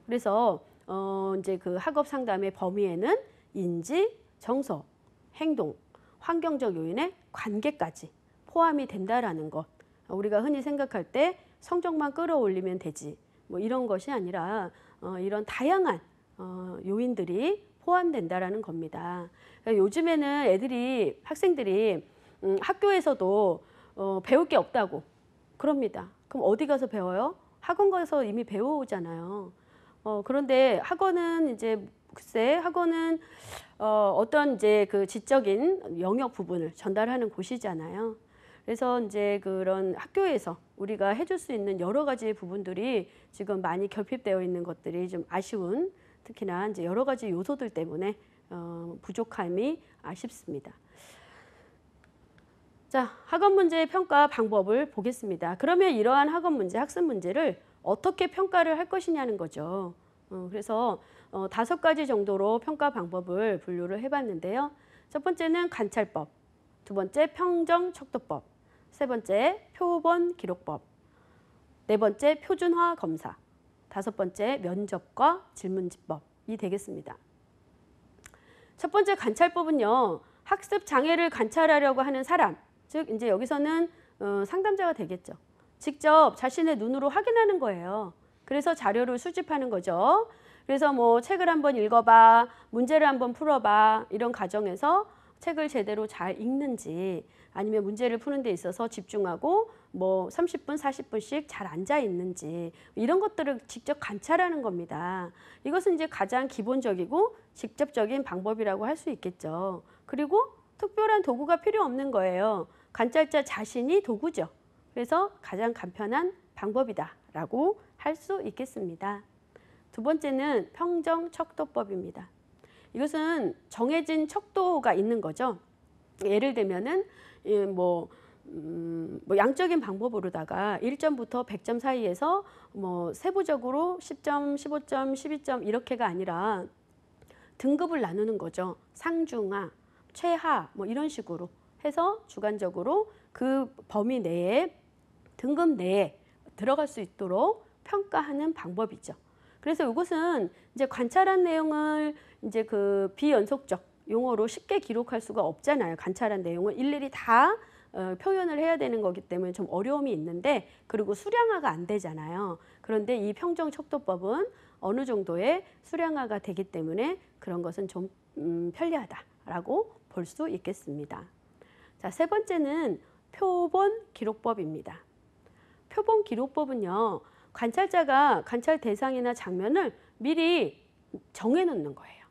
[SPEAKER 1] 그래서 어, 이제 그 학업 상담의 범위에는 인지, 정서, 행동, 환경적 요인의 관계까지 포함이 된다라는 것 우리가 흔히 생각할 때 성적만 끌어올리면 되지 뭐 이런 것이 아니라 어, 이런 다양한 어, 요인들이 포함된다라는 겁니다. 그러니까 요즘에는 애들이 학생들이 음, 학교에서도 어, 배울 게 없다고 그럽니다. 그럼 어디 가서 배워요? 학원 가서 이미 배우잖아요. 어, 그런데 학원은 이제 글쎄 학원은 어, 어떤 이제 그 지적인 영역 부분을 전달하는 곳이잖아요. 그래서 이제 그런 학교에서 우리가 해줄 수 있는 여러 가지 부분들이 지금 많이 결핍되어 있는 것들이 좀 아쉬운 특히나 이제 여러 가지 요소들 때문에 어, 부족함이 아쉽습니다. 자, 학원 문제 평가 방법을 보겠습니다. 그러면 이러한 학원 문제, 학습 문제를 어떻게 평가를 할 것이냐는 거죠. 어, 그래서 어, 다섯 가지 정도로 평가 방법을 분류를 해봤는데요. 첫 번째는 관찰법, 두 번째 평정 척도법, 세 번째 표본 기록법, 네 번째 표준화 검사, 다섯 번째 면접과 질문지법이 되겠습니다. 첫 번째 관찰법은요. 학습 장애를 관찰하려고 하는 사람, 즉 이제 여기서는 어, 상담자가 되겠죠. 직접 자신의 눈으로 확인하는 거예요. 그래서 자료를 수집하는 거죠. 그래서 뭐 책을 한번 읽어봐, 문제를 한번 풀어봐 이런 과정에서 책을 제대로 잘 읽는지 아니면 문제를 푸는 데 있어서 집중하고 뭐 30분, 40분씩 잘 앉아 있는지 이런 것들을 직접 관찰하는 겁니다. 이것은 이제 가장 기본적이고 직접적인 방법이라고 할 수 있겠죠. 그리고 특별한 도구가 필요 없는 거예요. 관찰자 자신이 도구죠. 그래서 가장 간편한 방법이다라고 할 수 있겠습니다. 두 번째는 평정 척도법입니다. 이것은 정해진 척도가 있는 거죠. 예를 들면은 예, 뭐, 음, 뭐 양적인 방법으로다가 1점부터 100점 사이에서 뭐 세부적으로 10점, 15점, 12점 이렇게가 아니라 등급을 나누는 거죠. 상중하, 최하 뭐 이런 식으로 해서 주관적으로 그 범위 내에 등급 내에 들어갈 수 있도록 평가하는 방법이죠. 그래서 이것은 이제 관찰한 내용을 이제 그 비연속적 용어로 쉽게 기록할 수가 없잖아요. 관찰한 내용을 일일이 다 어, 표현을 해야 되는 거기 때문에 좀 어려움이 있는데 그리고 수량화가 안 되잖아요. 그런데 이 평정 척도법은 어느 정도의 수량화가 되기 때문에 그런 것은 좀 음, 편리하다라고 볼 수 있겠습니다. 자, 세 번째는 표본 기록법입니다. 표본 기록법은요. 관찰자가 관찰 대상이나 장면을 미리 정해 놓는 거예요.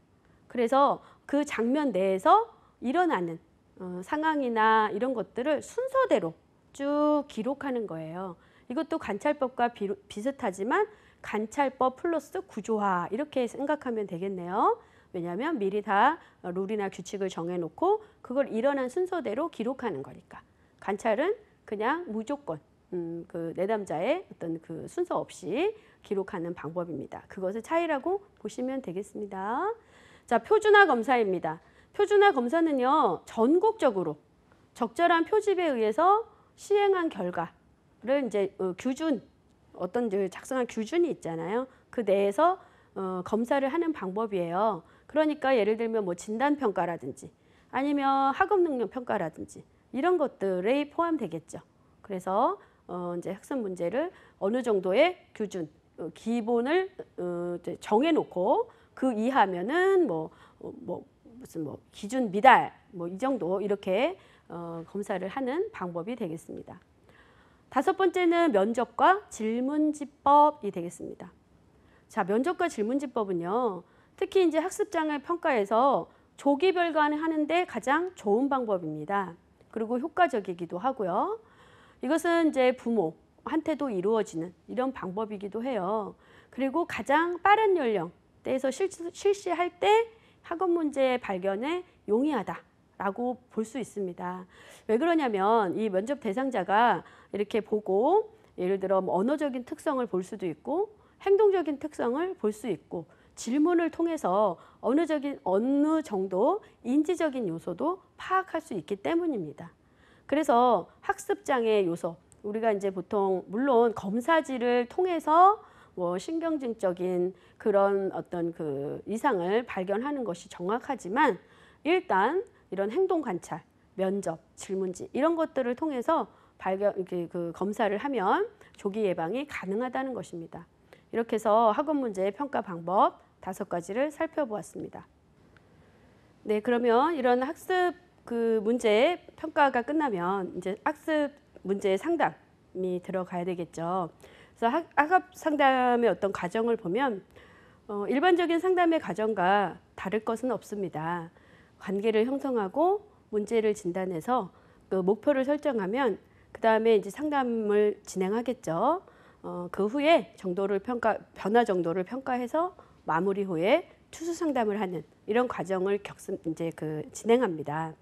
[SPEAKER 1] 그래서 그 장면 내에서 일어나는 어, 상황이나 이런 것들을 순서대로 쭉 기록하는 거예요. 이것도 관찰법과 비, 비슷하지만 관찰법 플러스 구조화 이렇게 생각하면 되겠네요. 왜냐하면 미리 다 룰이나 규칙을 정해놓고 그걸 일어난 순서대로 기록하는 거니까. 관찰은 그냥 무조건 음, 그 내담자의 어떤 그 순서 없이 기록하는 방법입니다. 그것을 차이라고 보시면 되겠습니다. 자, 표준화 검사입니다. 표준화 검사는요, 전국적으로 적절한 표집에 의해서 시행한 결과를 이제 어, 규준, 어떤 작성한 규준이 있잖아요. 그 내에서 어, 검사를 하는 방법이에요. 그러니까 예를 들면 뭐 진단평가라든지 아니면 학업능력평가라든지 이런 것들에 포함되겠죠. 그래서 어, 이제 학습 문제를 어느 정도의 규준, 어, 기본을 어, 정해놓고 그 이하면은 뭐, 어, 뭐 무슨 뭐 기준 미달 뭐 이 정도 이렇게 어, 검사를 하는 방법이 되겠습니다. 다섯 번째는 면접과 질문지법이 되겠습니다. 자, 면접과 질문지법은요. 특히 이제 학습장을 평가해서 조기 별관을 하는데 가장 좋은 방법입니다. 그리고 효과적이기도 하고요. 이것은 이제 부모한테도 이루어지는 이런 방법이기도 해요. 그리고 가장 빠른 연령, 때에서 실시, 할때 학업 문제 발견에 용이하다. 라고 볼 수 있습니다. 왜 그러냐면 이 면접 대상자가 이렇게 보고 예를 들어 뭐 언어적인 특성을 볼 수도 있고 행동적인 특성을 볼 수 있고 질문을 통해서 어 적인, 어느 정도 인지적인 요소도 파악할 수 있기 때문입니다. 그래서 학습장애 요소, 우리가 이제 보통 물론 검사지를 통해서 뭐 신경증적인 그런 어떤 그 이상을 발견하는 것이 정확하지만 일단 이런 행동 관찰, 면접, 질문지 이런 것들을 통해서 발견 그, 그 검사를 하면 조기 예방이 가능하다는 것입니다. 이렇게 해서 학업 문제 평가 방법 다섯 가지를 살펴보았습니다. 네, 그러면 이런 학습 그 문제 평가가 끝나면 이제 학습 문제 상담이 들어가야 되겠죠. 그래서 학업 상담의 어떤 과정을 보면 어, 일반적인 상담의 과정과 다를 것은 없습니다. 관계를 형성하고 문제를 진단해서 그 목표를 설정하면 그 다음에 이제 상담을 진행하겠죠. 어, 그 후에 정도를 평가 변화 정도를 평가해서 마무리 후에 추수 상담을 하는 이런 과정을 겪음 이제 그 진행합니다.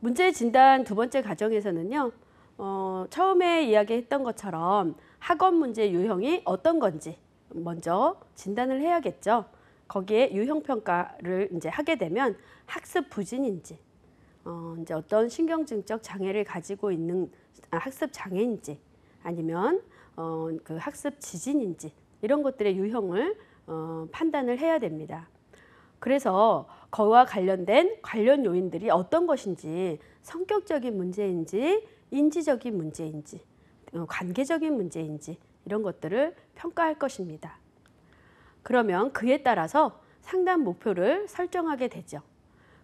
[SPEAKER 1] 문제 진단 두 번째 과정에서는요. 어, 처음에 이야기했던 것처럼 학원 문제 유형이 어떤 건지 먼저 진단을 해야겠죠. 거기에 유형 평가를 이제 하게 되면 학습 부진인지 어, 이제 어떤 신경증적 장애를 가지고 있는 아, 학습 장애인지 아니면 어, 그 학습 지진인지 이런 것들의 유형을 어, 판단을 해야 됩니다. 그래서 거와 관련된 관련 요인들이 어떤 것인지 성격적인 문제인지 인지적인 문제인지 어, 관계적인 문제인지 이런 것들을 평가할 것입니다. 그러면 그에 따라서 상담 목표를 설정하게 되죠.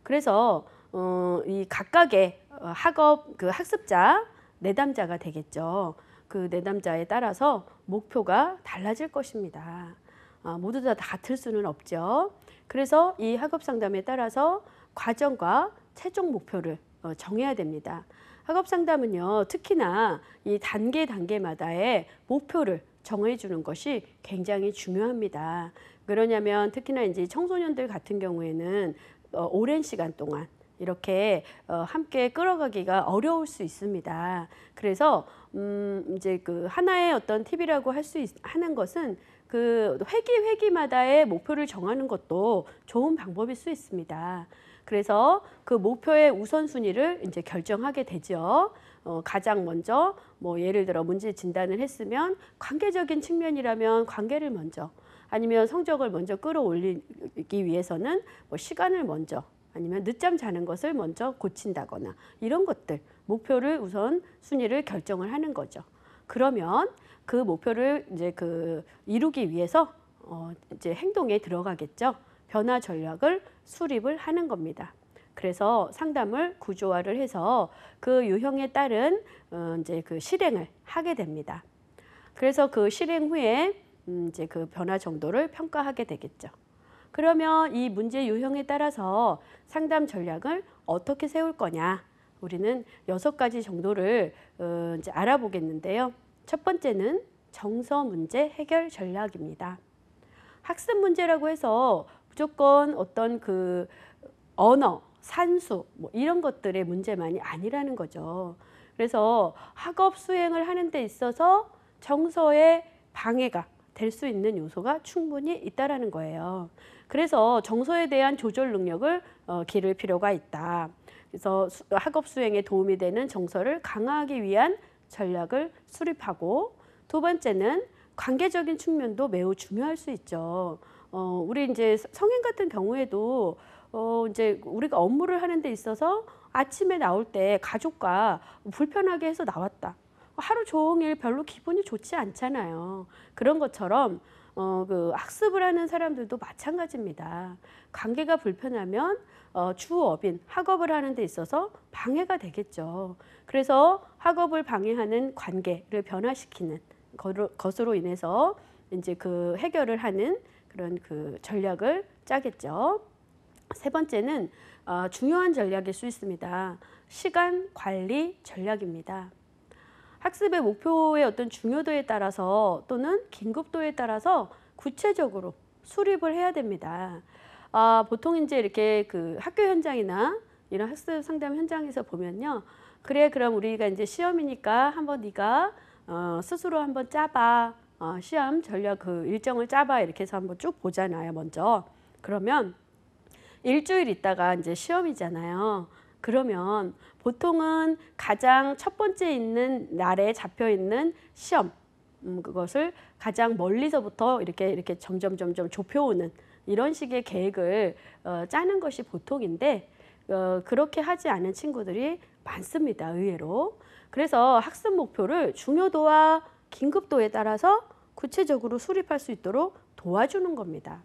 [SPEAKER 1] 그래서 어, 이 각각의 어, 학업 그 학습자 내담자가 되겠죠. 그 내담자에 따라서 목표가 달라질 것입니다. 아, 모두 다 같을 수는 없죠. 그래서 이 학업 상담에 따라서 과정과 최종 목표를 어, 정해야 됩니다. 학업 상담은요, 특히나 이 단계 단계마다의 목표를 정해 주는 것이 굉장히 중요합니다. 그러냐면 특히나 이제 청소년들 같은 경우에는 어, 오랜 시간 동안 이렇게 어, 함께 끌어가기가 어려울 수 있습니다. 그래서 음, 이제 그 하나의 어떤 팁이라고 할수 하는 것은 그 회기 회기마다의 목표를 정하는 것도 좋은 방법일 수 있습니다. 그래서 그 목표의 우선순위를 이제 결정하게 되죠. 어, 가장 먼저 뭐 예를 들어 문제 진단을 했으면 관계적인 측면이라면 관계를 먼저 아니면 성적을 먼저 끌어올리기 위해서는 뭐 시간을 먼저 아니면 늦잠 자는 것을 먼저 고친다거나 이런 것들 목표를 우선 순위를 결정을 하는 거죠. 그러면 그 목표를 이제 그 이루기 위해서 어 이제 행동에 들어가겠죠. 변화 전략을 수립을 하는 겁니다. 그래서 상담을 구조화를 해서 그 유형에 따른 어, 이제 그 실행을 하게 됩니다. 그래서 그 실행 후에 음, 이제 그 변화 정도를 평가하게 되겠죠. 그러면 이 문제 유형에 따라서 상담 전략을 어떻게 세울 거냐 우리는 여섯 가지 정도를 어, 이제 알아보겠는데요. 첫 번째는 정서 문제 해결 전략입니다. 학습 문제라고 해서 무조건 어떤 그 언어, 산수 뭐 이런 것들의 문제만이 아니라는 거죠. 그래서 학업 수행을 하는 데 있어서 정서의 방해가 될 수 있는 요소가 충분히 있다라는 거예요. 그래서 정서에 대한 조절 능력을 어, 기를 필요가 있다. 그래서 수, 학업 수행에 도움이 되는 정서를 강화하기 위한 전략을 수립하고 두 번째는 관계적인 측면도 매우 중요할 수 있죠. 어, 우리 이제 성인 같은 경우에도 어, 이제 우리가 업무를 하는 데 있어서 아침에 나올 때 가족과 불편하게 해서 나왔다. 하루 종일 별로 기분이 좋지 않잖아요. 그런 것처럼 어, 그 학습을 하는 사람들도 마찬가지입니다. 관계가 불편하면 어, 주업인 학업을 하는 데 있어서 방해가 되겠죠. 그래서 학업을 방해하는 관계를 변화시키는 것으로 인해서 이제 그 해결을 하는 그런 그 전략을 짜겠죠. 세 번째는 어, 중요한 전략일 수 있습니다. 시간 관리 전략입니다. 학습의 목표의 어떤 중요도에 따라서 또는 긴급도에 따라서 구체적으로 수립을 해야 됩니다. 아, 보통 이제 이렇게 그 학교 현장이나 이런 학습 상담 현장에서 보면요. 그래 그럼 우리가 이제 시험이니까 한번 네가 어, 스스로 한번 짜봐. 어, 시험 전략 그 일정을 짜봐 이렇게 해서 한번 쭉 보잖아요 먼저 그러면 일주일 있다가 이제 시험이잖아요 그러면 보통은 가장 첫 번째 있는 날에 잡혀 있는 시험 음, 그것을 가장 멀리서부터 이렇게 이렇게 점점 점점 좁혀오는 이런 식의 계획을 어, 짜는 것이 보통인데 어, 그렇게 하지 않은 친구들이 많습니다 의외로 그래서 학습 목표를 중요도와 긴급도에 따라서 구체적으로 수립할 수 있도록 도와주는 겁니다.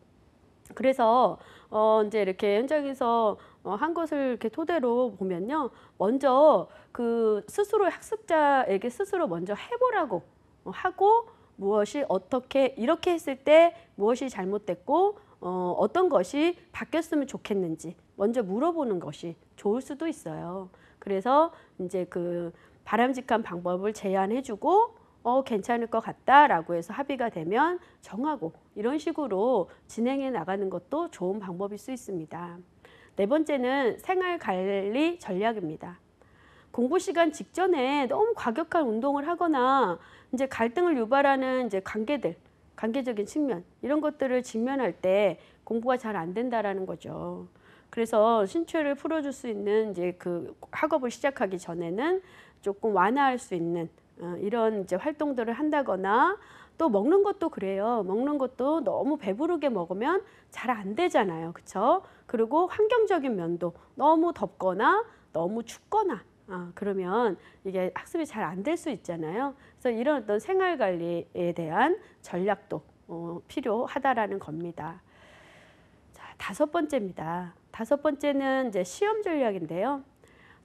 [SPEAKER 1] 그래서 어 이제 이렇게 현장에서 어, 한 것을 이렇게 토대로 보면요. 먼저 그 스스로 학습자에게 스스로 먼저 해보라고 하고 무엇이 어떻게 이렇게 했을 때 무엇이 잘못됐고 어, 어떤 것이 바뀌었으면 좋겠는지 먼저 물어보는 것이 좋을 수도 있어요. 그래서 이제 그 바람직한 방법을 제안해주고 어, 괜찮을 것 같다라고 해서 합의가 되면 정하고 이런 식으로 진행해 나가는 것도 좋은 방법일 수 있습니다. 네 번째는 생활 관리 전략입니다. 공부 시간 직전에 너무 과격한 운동을 하거나 이제 갈등을 유발하는 이제 관계들, 관계적인 측면 이런 것들을 직면할 때 공부가 잘 안 된다라는 거죠. 그래서 신체를 풀어줄 수 있는 이제 그 학업을 시작하기 전에는 조금 완화할 수 있는 어, 이런 이제 활동들을 한다거나 또 먹는 것도 그래요. 먹는 것도 너무 배부르게 먹으면 잘 안 되잖아요. 그렇죠? 그리고 환경적인 면도 너무 덥거나 너무 춥거나 아, 그러면 이게 학습이 잘 안 될 수 있잖아요. 그래서 이런 어떤 생활 관리에 대한 전략도 어, 필요하다라는 겁니다. 자, 다섯 번째입니다. 다섯 번째는 이제 시험 전략인데요.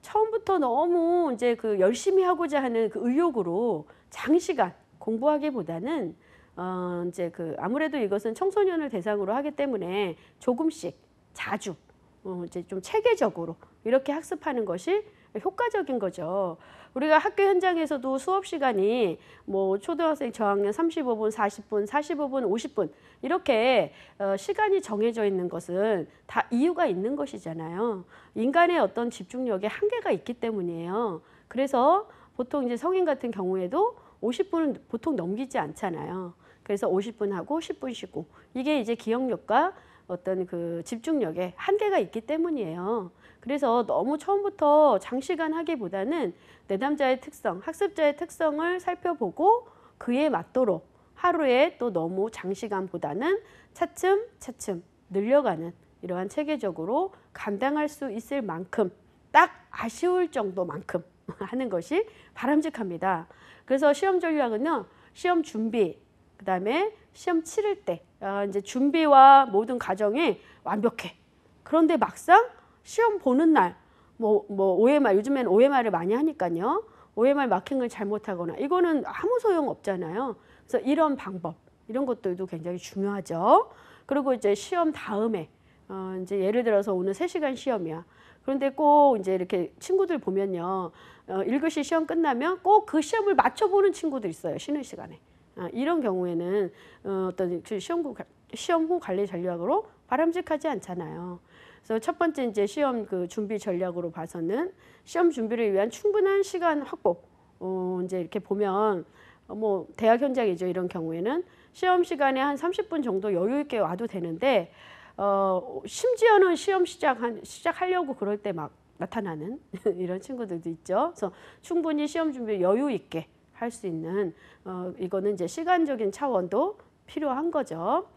[SPEAKER 1] 처음부터 너무 이제 그 열심히 하고자 하는 그 의욕으로 장시간 공부하기보다는 어 이제 그 아무래도 이것은 청소년을 대상으로 하기 때문에 조금씩 자주 어 이제 좀 체계적으로 이렇게 학습하는 것이 효과적인 거죠. 우리가 학교 현장에서도 수업 시간이 뭐 초등학생 저학년 35분, 40분, 45분, 50분 이렇게 어, 시간이 정해져 있는 것은 다 이유가 있는 것이잖아요. 인간의 어떤 집중력에 한계가 있기 때문이에요. 그래서 보통 이제 성인 같은 경우에도 50분은 보통 넘기지 않잖아요. 그래서 50분 하고 10분 쉬고 이게 이제 기억력과 어떤 그 집중력에 한계가 있기 때문이에요. 그래서 너무 처음부터 장시간 하기보다는 내담자의 특성, 학습자의 특성을 살펴보고 그에 맞도록 하루에 또 너무 장시간보다는 차츰 차츰 늘려가는 이러한 체계적으로 감당할 수 있을 만큼 딱 아쉬울 정도만큼 하는 것이 바람직합니다. 그래서 시험 전략은요. 시험 준비, 그다음에 시험 치를 때 아, 이제 준비와 모든 과정이 완벽해. 그런데 막상 시험 보는 날, 뭐, 뭐, OMR, 요즘엔 OMR을 많이 하니까요. OMR 마킹을 잘못하거나, 이거는 아무 소용 없잖아요. 그래서 이런 방법, 이런 것들도 굉장히 중요하죠. 그리고 이제 시험 다음에, 어, 이제 예를 들어서 오늘 세시간 시험이야. 그런데 꼭 이제 이렇게 친구들 보면요. 어, 1교시 시험 끝나면 꼭 그 시험을 맞춰보는 친구들 있어요. 쉬는 시간에. 아, 이런 경우에는 어, 어떤 그 시험 후, 시험 후 관리 전략으로 바람직하지 않잖아요. 그래서 첫 번째 이제 시험 그 준비 전략으로 봐서는 시험 준비를 위한 충분한 시간 확보. 어, 이제 이렇게 보면 어, 뭐 대학 현장이죠. 이런 경우에는 시험 시간에 한 30분 정도 여유 있게 와도 되는데 어, 심지어는 시험 시작한 시작하려고 그럴 때 막 나타나는 이런 친구들도 있죠. 그래서 충분히 시험 준비 여유 있게 할 수 있는 어, 이거는 이제 시간적인 차원도 필요한 거죠.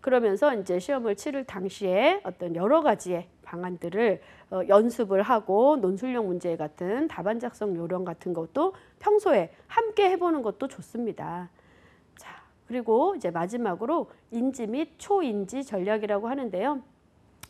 [SPEAKER 1] 그러면서 이제 시험을 치를 당시에 어떤 여러 가지의 방안들을 어, 연습을 하고 논술형 문제 같은 답안 작성 요령 같은 것도 평소에 함께 해보는 것도 좋습니다. 자, 그리고 이제 마지막으로 인지 및 초인지 전략이라고 하는데요.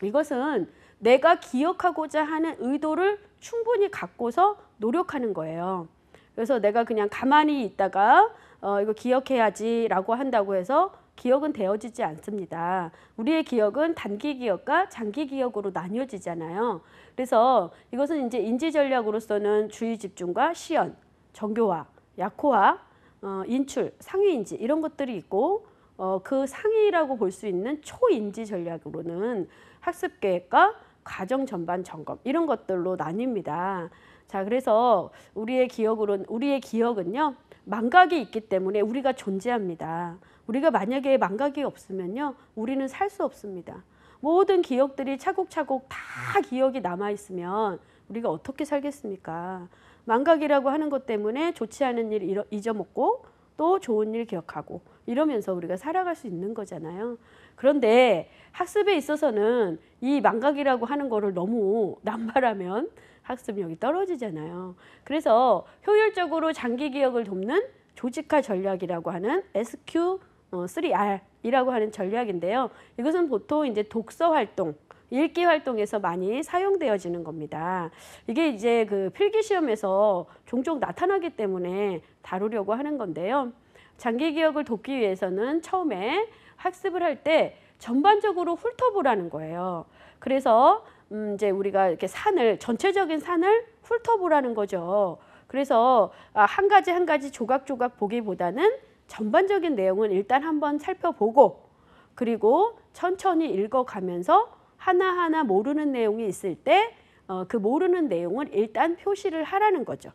[SPEAKER 1] 이것은 내가 기억하고자 하는 의도를 충분히 갖고서 노력하는 거예요. 그래서 내가 그냥 가만히 있다가 어, 이거 기억해야지라고 한다고 해서 기억은 되어지지 않습니다. 우리의 기억은 단기 기억과 장기 기억으로 나뉘어지잖아요. 그래서 이것은 이제 인지 전략으로서는 주의 집중과 시연, 정교화, 약호화, 어, 인출, 상위 인지 이런 것들이 있고 어, 그 상위라고 볼 수 있는 초인지 전략으로는 학습 계획과 과정 전반 점검 이런 것들로 나뉩니다. 자, 그래서 우리의 기억으로 우리의 기억은요. 망각이 있기 때문에 우리가 존재합니다. 우리가 만약에 망각이 없으면요, 우리는 살 수 없습니다. 모든 기억들이 차곡차곡 다 기억이 남아 있으면 우리가 어떻게 살겠습니까? 망각이라고 하는 것 때문에 좋지 않은 일 잊어먹고 또 좋은 일 기억하고 이러면서 우리가 살아갈 수 있는 거잖아요. 그런데 학습에 있어서는 이 망각이라고 하는 거를 너무 남발하면 학습력이 떨어지잖아요. 그래서 효율적으로 장기 기억을 돕는 조직화 전략이라고 하는 SQ 3R이라고 어, 하는 전략인데요. 이것은 보통 이제 독서 활동, 읽기 활동에서 많이 사용되어지는 겁니다. 이게 이제 그 필기 시험에서 종종 나타나기 때문에 다루려고 하는 건데요. 장기 기억을 돕기 위해서는 처음에 학습을 할 때 전반적으로 훑어보라는 거예요. 그래서 음 이제 우리가 이렇게 산을 전체적인 산을 훑어보라는 거죠. 그래서 아, 한 가지 한 가지 조각조각 보기보다는 전반적인 내용은 일단 한번 살펴보고 그리고 천천히 읽어가면서 하나하나 모르는 내용이 있을 때그 어, 모르는 내용을 일단 표시를 하라는 거죠.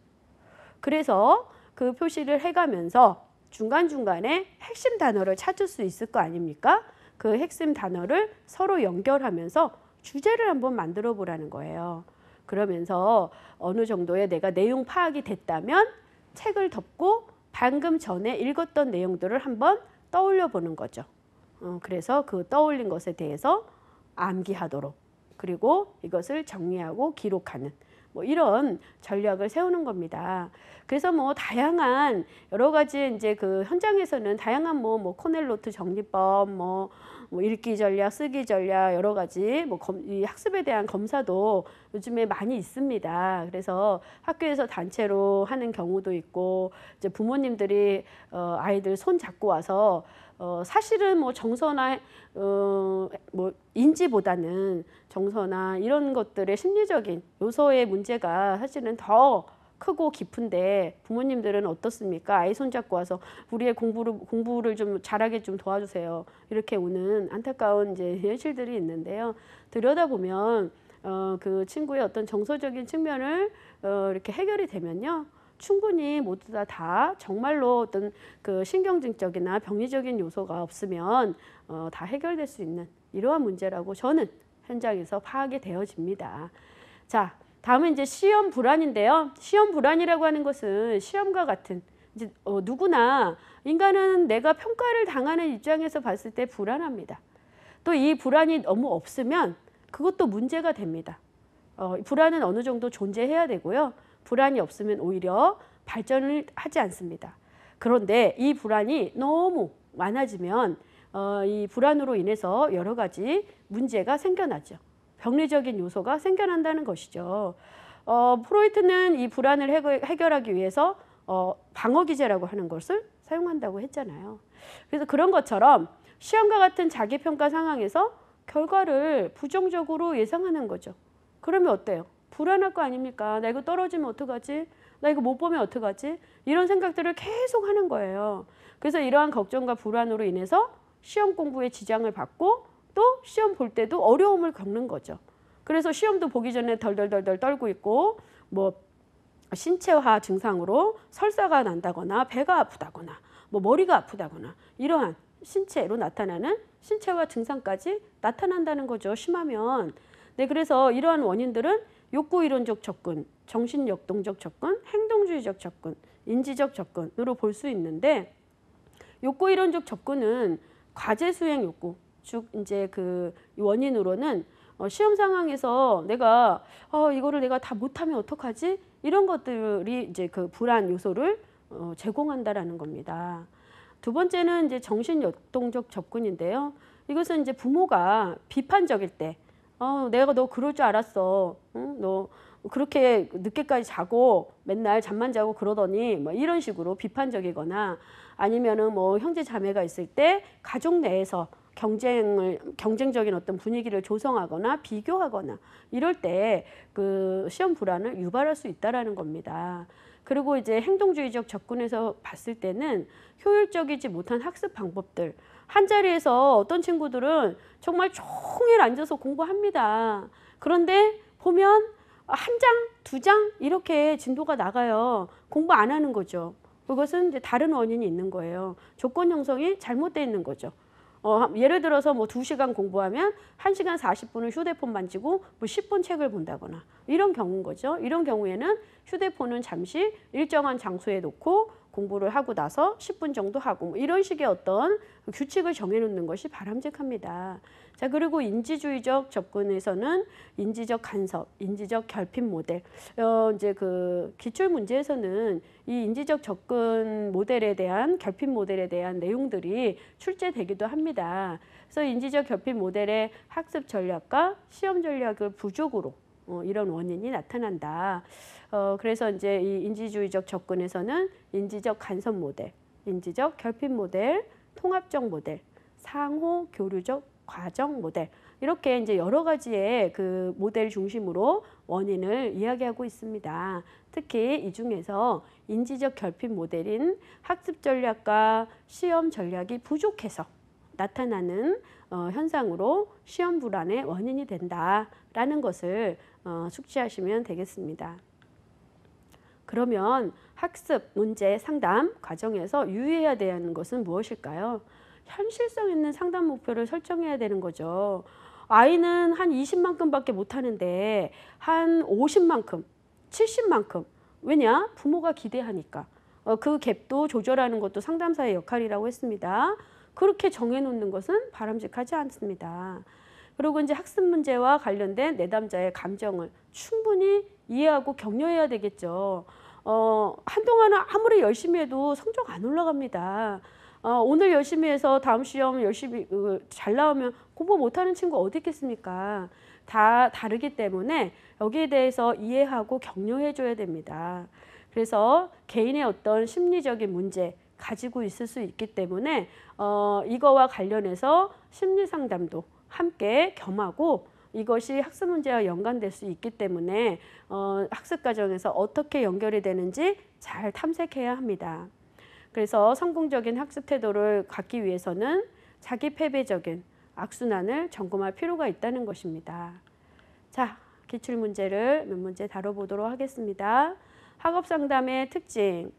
[SPEAKER 1] 그래서 그 표시를 해가면서 중간중간에 핵심 단어를 찾을 수 있을 거 아닙니까? 그 핵심 단어를 서로 연결하면서 주제를 한번 만들어 보라는 거예요. 그러면서 어느 정도의 내가 내용 파악이 됐다면 책을 덮고 방금 전에 읽었던 내용들을 한번 떠올려 보는 거죠. 어, 그래서 그 떠올린 것에 대해서 암기하도록 그리고 이것을 정리하고 기록하는 뭐 이런 전략을 세우는 겁니다. 그래서 뭐 다양한 여러 가지 이제 그 현장에서는 다양한 뭐뭐 뭐 코넬로트 정리법 뭐뭐 읽기 전략, 쓰기 전략 여러 가지 뭐 검, 이 학습에 대한 검사도 요즘에 많이 있습니다. 그래서 학교에서 단체로 하는 경우도 있고 이제 부모님들이 어, 아이들 손 잡고 와서 어, 사실은 뭐 정서나 어, 뭐 인지보다는 정서나 이런 것들의 심리적인 요소의 문제가 사실은 더 크고 깊은데 부모님들은 어떻습니까? 아이 손잡고 와서 우리의 공부를 공부를 좀 잘하게 좀 도와주세요. 이렇게 오는 안타까운 이제 현실들이 있는데요. 들여다보면 어, 그 친구의 어떤 정서적인 측면을 어, 이렇게 해결이 되면요. 충분히 모두 다, 다 정말로 어떤 그 신경증적이나 병리적인 요소가 없으면 어, 다 해결될 수 있는 이러한 문제라고 저는 현장에서 파악이 되어집니다. 자, 다음은 이제 시험 불안인데요. 시험 불안이라고 하는 것은 시험과 같은 이제 어, 누구나 인간은 내가 평가를 당하는 입장에서 봤을 때 불안합니다. 또 이 불안이 너무 없으면 그것도 문제가 됩니다. 어, 불안은 어느 정도 존재해야 되고요. 불안이 없으면 오히려 발전을 하지 않습니다. 그런데 이 불안이 너무 많아지면 어, 이 불안으로 인해서 여러 가지 문제가 생겨나죠. 병리적인 요소가 생겨난다는 것이죠. 어, 프로이트는 이 불안을 해결, 하기 위해서 어, 방어 기제라고 하는 것을 사용한다고 했잖아요. 그래서 그런 것처럼 시험과 같은 자기 평가 상황에서 결과를 부정적으로 예상하는 거죠. 그러면 어때요? 불안할 거 아닙니까? 나 이거 떨어지면 어떡하지? 나 이거 못 보면 어떡하지? 이런 생각들을 계속 하는 거예요. 그래서 이러한 걱정과 불안으로 인해서 시험 공부에 지장을 받고 또 시험 볼 때도 어려움을 겪는 거죠. 그래서 시험도 보기 전에 덜덜덜덜 떨고 있고 뭐 신체화 증상으로 설사가 난다거나 배가 아프다거나 뭐 머리가 아프다거나 이러한 신체로 나타나는 신체화 증상까지 나타난다는 거죠. 심하면. 네, 그래서 이러한 원인들은 욕구 이론적 접근, 정신 역동적 접근, 행동주의적 접근, 인지적 접근으로 볼 수 있는데 욕구 이론적 접근은 과제 수행 욕구, 쭉 이제 그 원인으로는 어, 시험 상황에서 내가 어, 이거를 내가 다 못하면 어떡하지? 이런 것들이 이제 그 불안 요소를 어, 제공한다라는 겁니다. 두 번째는 이제 정신 역동적 접근인데요. 이것은 이제 부모가 비판적일 때, 어, 내가 너 그럴 줄 알았어. 응? 너 그렇게 늦게까지 자고 맨날 잠만 자고 그러더니 뭐 이런 식으로 비판적이거나 아니면은 뭐 형제 자매가 있을 때 가족 내에서 경쟁을 경쟁적인 어떤 분위기를 조성하거나 비교하거나 이럴 때 그 시험 불안을 유발할 수 있다라는 겁니다. 그리고 이제 행동주의적 접근에서 봤을 때는 효율적이지 못한 학습 방법들 한 자리에서 어떤 친구들은 정말 종일 앉아서 공부합니다. 그런데 보면 한 장, 두 장 이렇게 진도가 나가요. 공부 안 하는 거죠. 그것은 이제 다른 원인이 있는 거예요. 조건 형성이 잘못되어 있는 거죠. 어, 예를 들어서 뭐2시간 공부하면 1시간4 0 분을 휴대폰 만지고 뭐 10분 책을 본다거나 이런 경우인 거죠. 이런 경우에는 휴대폰은 잠시 일정한 장소에 놓고 공부를 하고 나서 10분 정도 하고 뭐 이런 식의 어떤 규칙을 정해놓는 것이 바람직합니다. 자 그리고 인지주의적 접근에서는 인지적 간섭, 인지적 결핍 모델, 어, 이제 그 기출 문제에서는 이 인지적 접근 모델에 대한 결핍 모델에 대한 내용들이 출제되기도 합니다. 그래서 인지적 결핍 모델의 학습 전략과 시험 전략을 부족으로 어, 이런 원인이 나타난다. 어, 그래서 이제 이 인지주의적 접근에서는 인지적 간섭 모델, 인지적 결핍 모델, 통합적 모델, 상호 교류적 과정 모델 이렇게 이제 여러 가지의 그 모델 중심으로 원인을 이야기하고 있습니다. 특히 이 중에서 인지적 결핍 모델인 학습 전략과 시험 전략이 부족해서 나타나는 어, 현상으로 시험 불안의 원인이 된다라는 것을 어, 숙지하시면 되겠습니다. 그러면 학습, 문제, 상담 과정에서 유의해야 되는 것은 무엇일까요? 현실성 있는 상담 목표를 설정해야 되는 거죠. 아이는 한 20만큼밖에 못하는데 한 50만큼, 70만큼. 왜냐? 부모가 기대하니까. 어, 그 갭도 조절하는 것도 상담사의 역할이라고 했습니다. 그렇게 정해놓는 것은 바람직하지 않습니다. 그리고 이제 학습 문제와 관련된 내담자의 감정을 충분히 이해하고 격려해야 되겠죠. 어, 한동안은 아무리 열심히 해도 성적 안 올라갑니다. 어, 오늘 열심히 해서 다음 시험 열심히 으, 어, 잘 나오면 공부 못하는 친구 어디 있겠습니까? 다 다르기 때문에 여기에 대해서 이해하고 격려해 줘야 됩니다. 그래서 개인의 어떤 심리적인 문제 가지고 있을 수 있기 때문에 어, 이거와 관련해서 심리 상담도 함께 겸하고 이것이 학습 문제와 연관될 수 있기 때문에 어, 학습 과정에서 어떻게 연결이 되는지 잘 탐색해야 합니다. 그래서 성공적인 학습 태도를 갖기 위해서는 자기 패배적인 악순환을 점검할 필요가 있다는 것입니다. 자, 기출 문제를 몇 문제 다뤄보도록 하겠습니다. 학업 상담의 특징.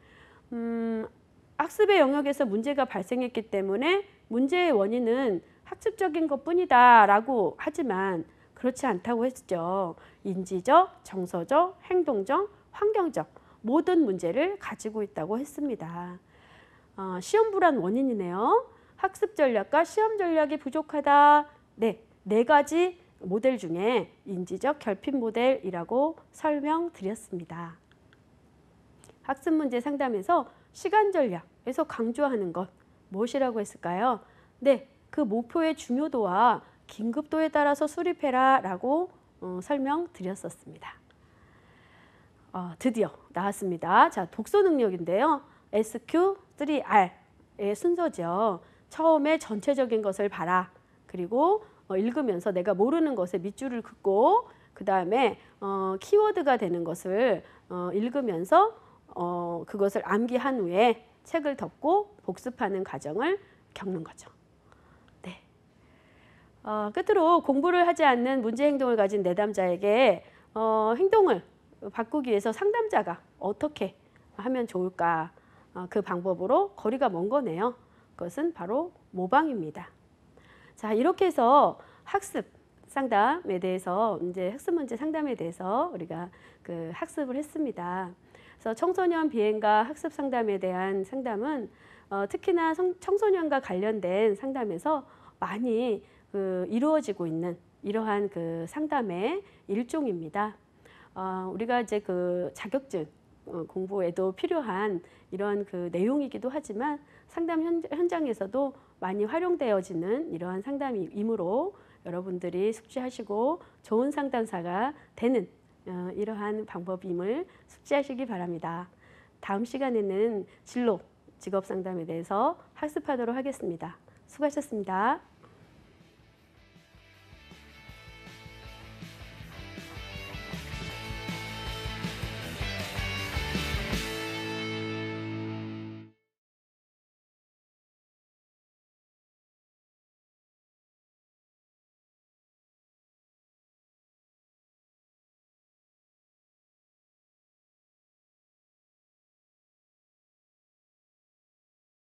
[SPEAKER 1] 음, 학습의 영역에서 문제가 발생했기 때문에 문제의 원인은 학습적인 것뿐이다 라고 하지만 그렇지 않다고 했죠. 인지적, 정서적, 행동적, 환경적 모든 문제를 가지고 있다고 했습니다. 어, 시험 불안 원인이네요. 학습 전략과 시험 전략이 부족하다. 네, 네 가지 모델 중에 인지적 결핍 모델이라고 설명드렸습니다. 학습 문제 상담에서 시간 전략에서 강조하는 것 무엇이라고 했을까요? 네, 그 목표의 중요도와 긴급도에 따라서 수립해라 라고 어, 설명드렸었습니다. 어, 드디어 나왔습니다. 자, 독서 능력인데요. SQ3R의 순서죠. 처음에 전체적인 것을 봐라. 그리고 어, 읽으면서 내가 모르는 것에 밑줄을 긋고 그 다음에 어, 키워드가 되는 것을 어, 읽으면서 어, 그것을 암기한 후에 책을 덮고 복습하는 과정을 겪는 거죠. 어, 끝으로 공부를 하지 않는 문제 행동을 가진 내담자에게 어, 행동을 바꾸기 위해서 상담자가 어떻게 하면 좋을까 어, 그 방법으로 거리가 먼 거네요. 그것은 바로 모방입니다. 자 이렇게 해서 학습 상담에 대해서 이제 학습 문제 상담에 대해서 우리가 그 학습을 했습니다. 그래서 청소년 비행과 학습 상담에 대한 상담은 어, 특히나 청소년과 관련된 상담에서 많이 그 이루어지고 있는 이러한 그 상담의 일종입니다. 어, 우리가 이제 그 자격증 어, 공부에도 필요한 이런 그 내용이기도 하지만 상담 현장에서도 많이 활용되어지는 이러한 상담이므로 여러분들이 숙지하시고 좋은 상담사가 되는 어, 이러한 방법임을 숙지하시기 바랍니다. 다음 시간에는 진로 직업 상담에 대해서 학습하도록 하겠습니다. 수고하셨습니다.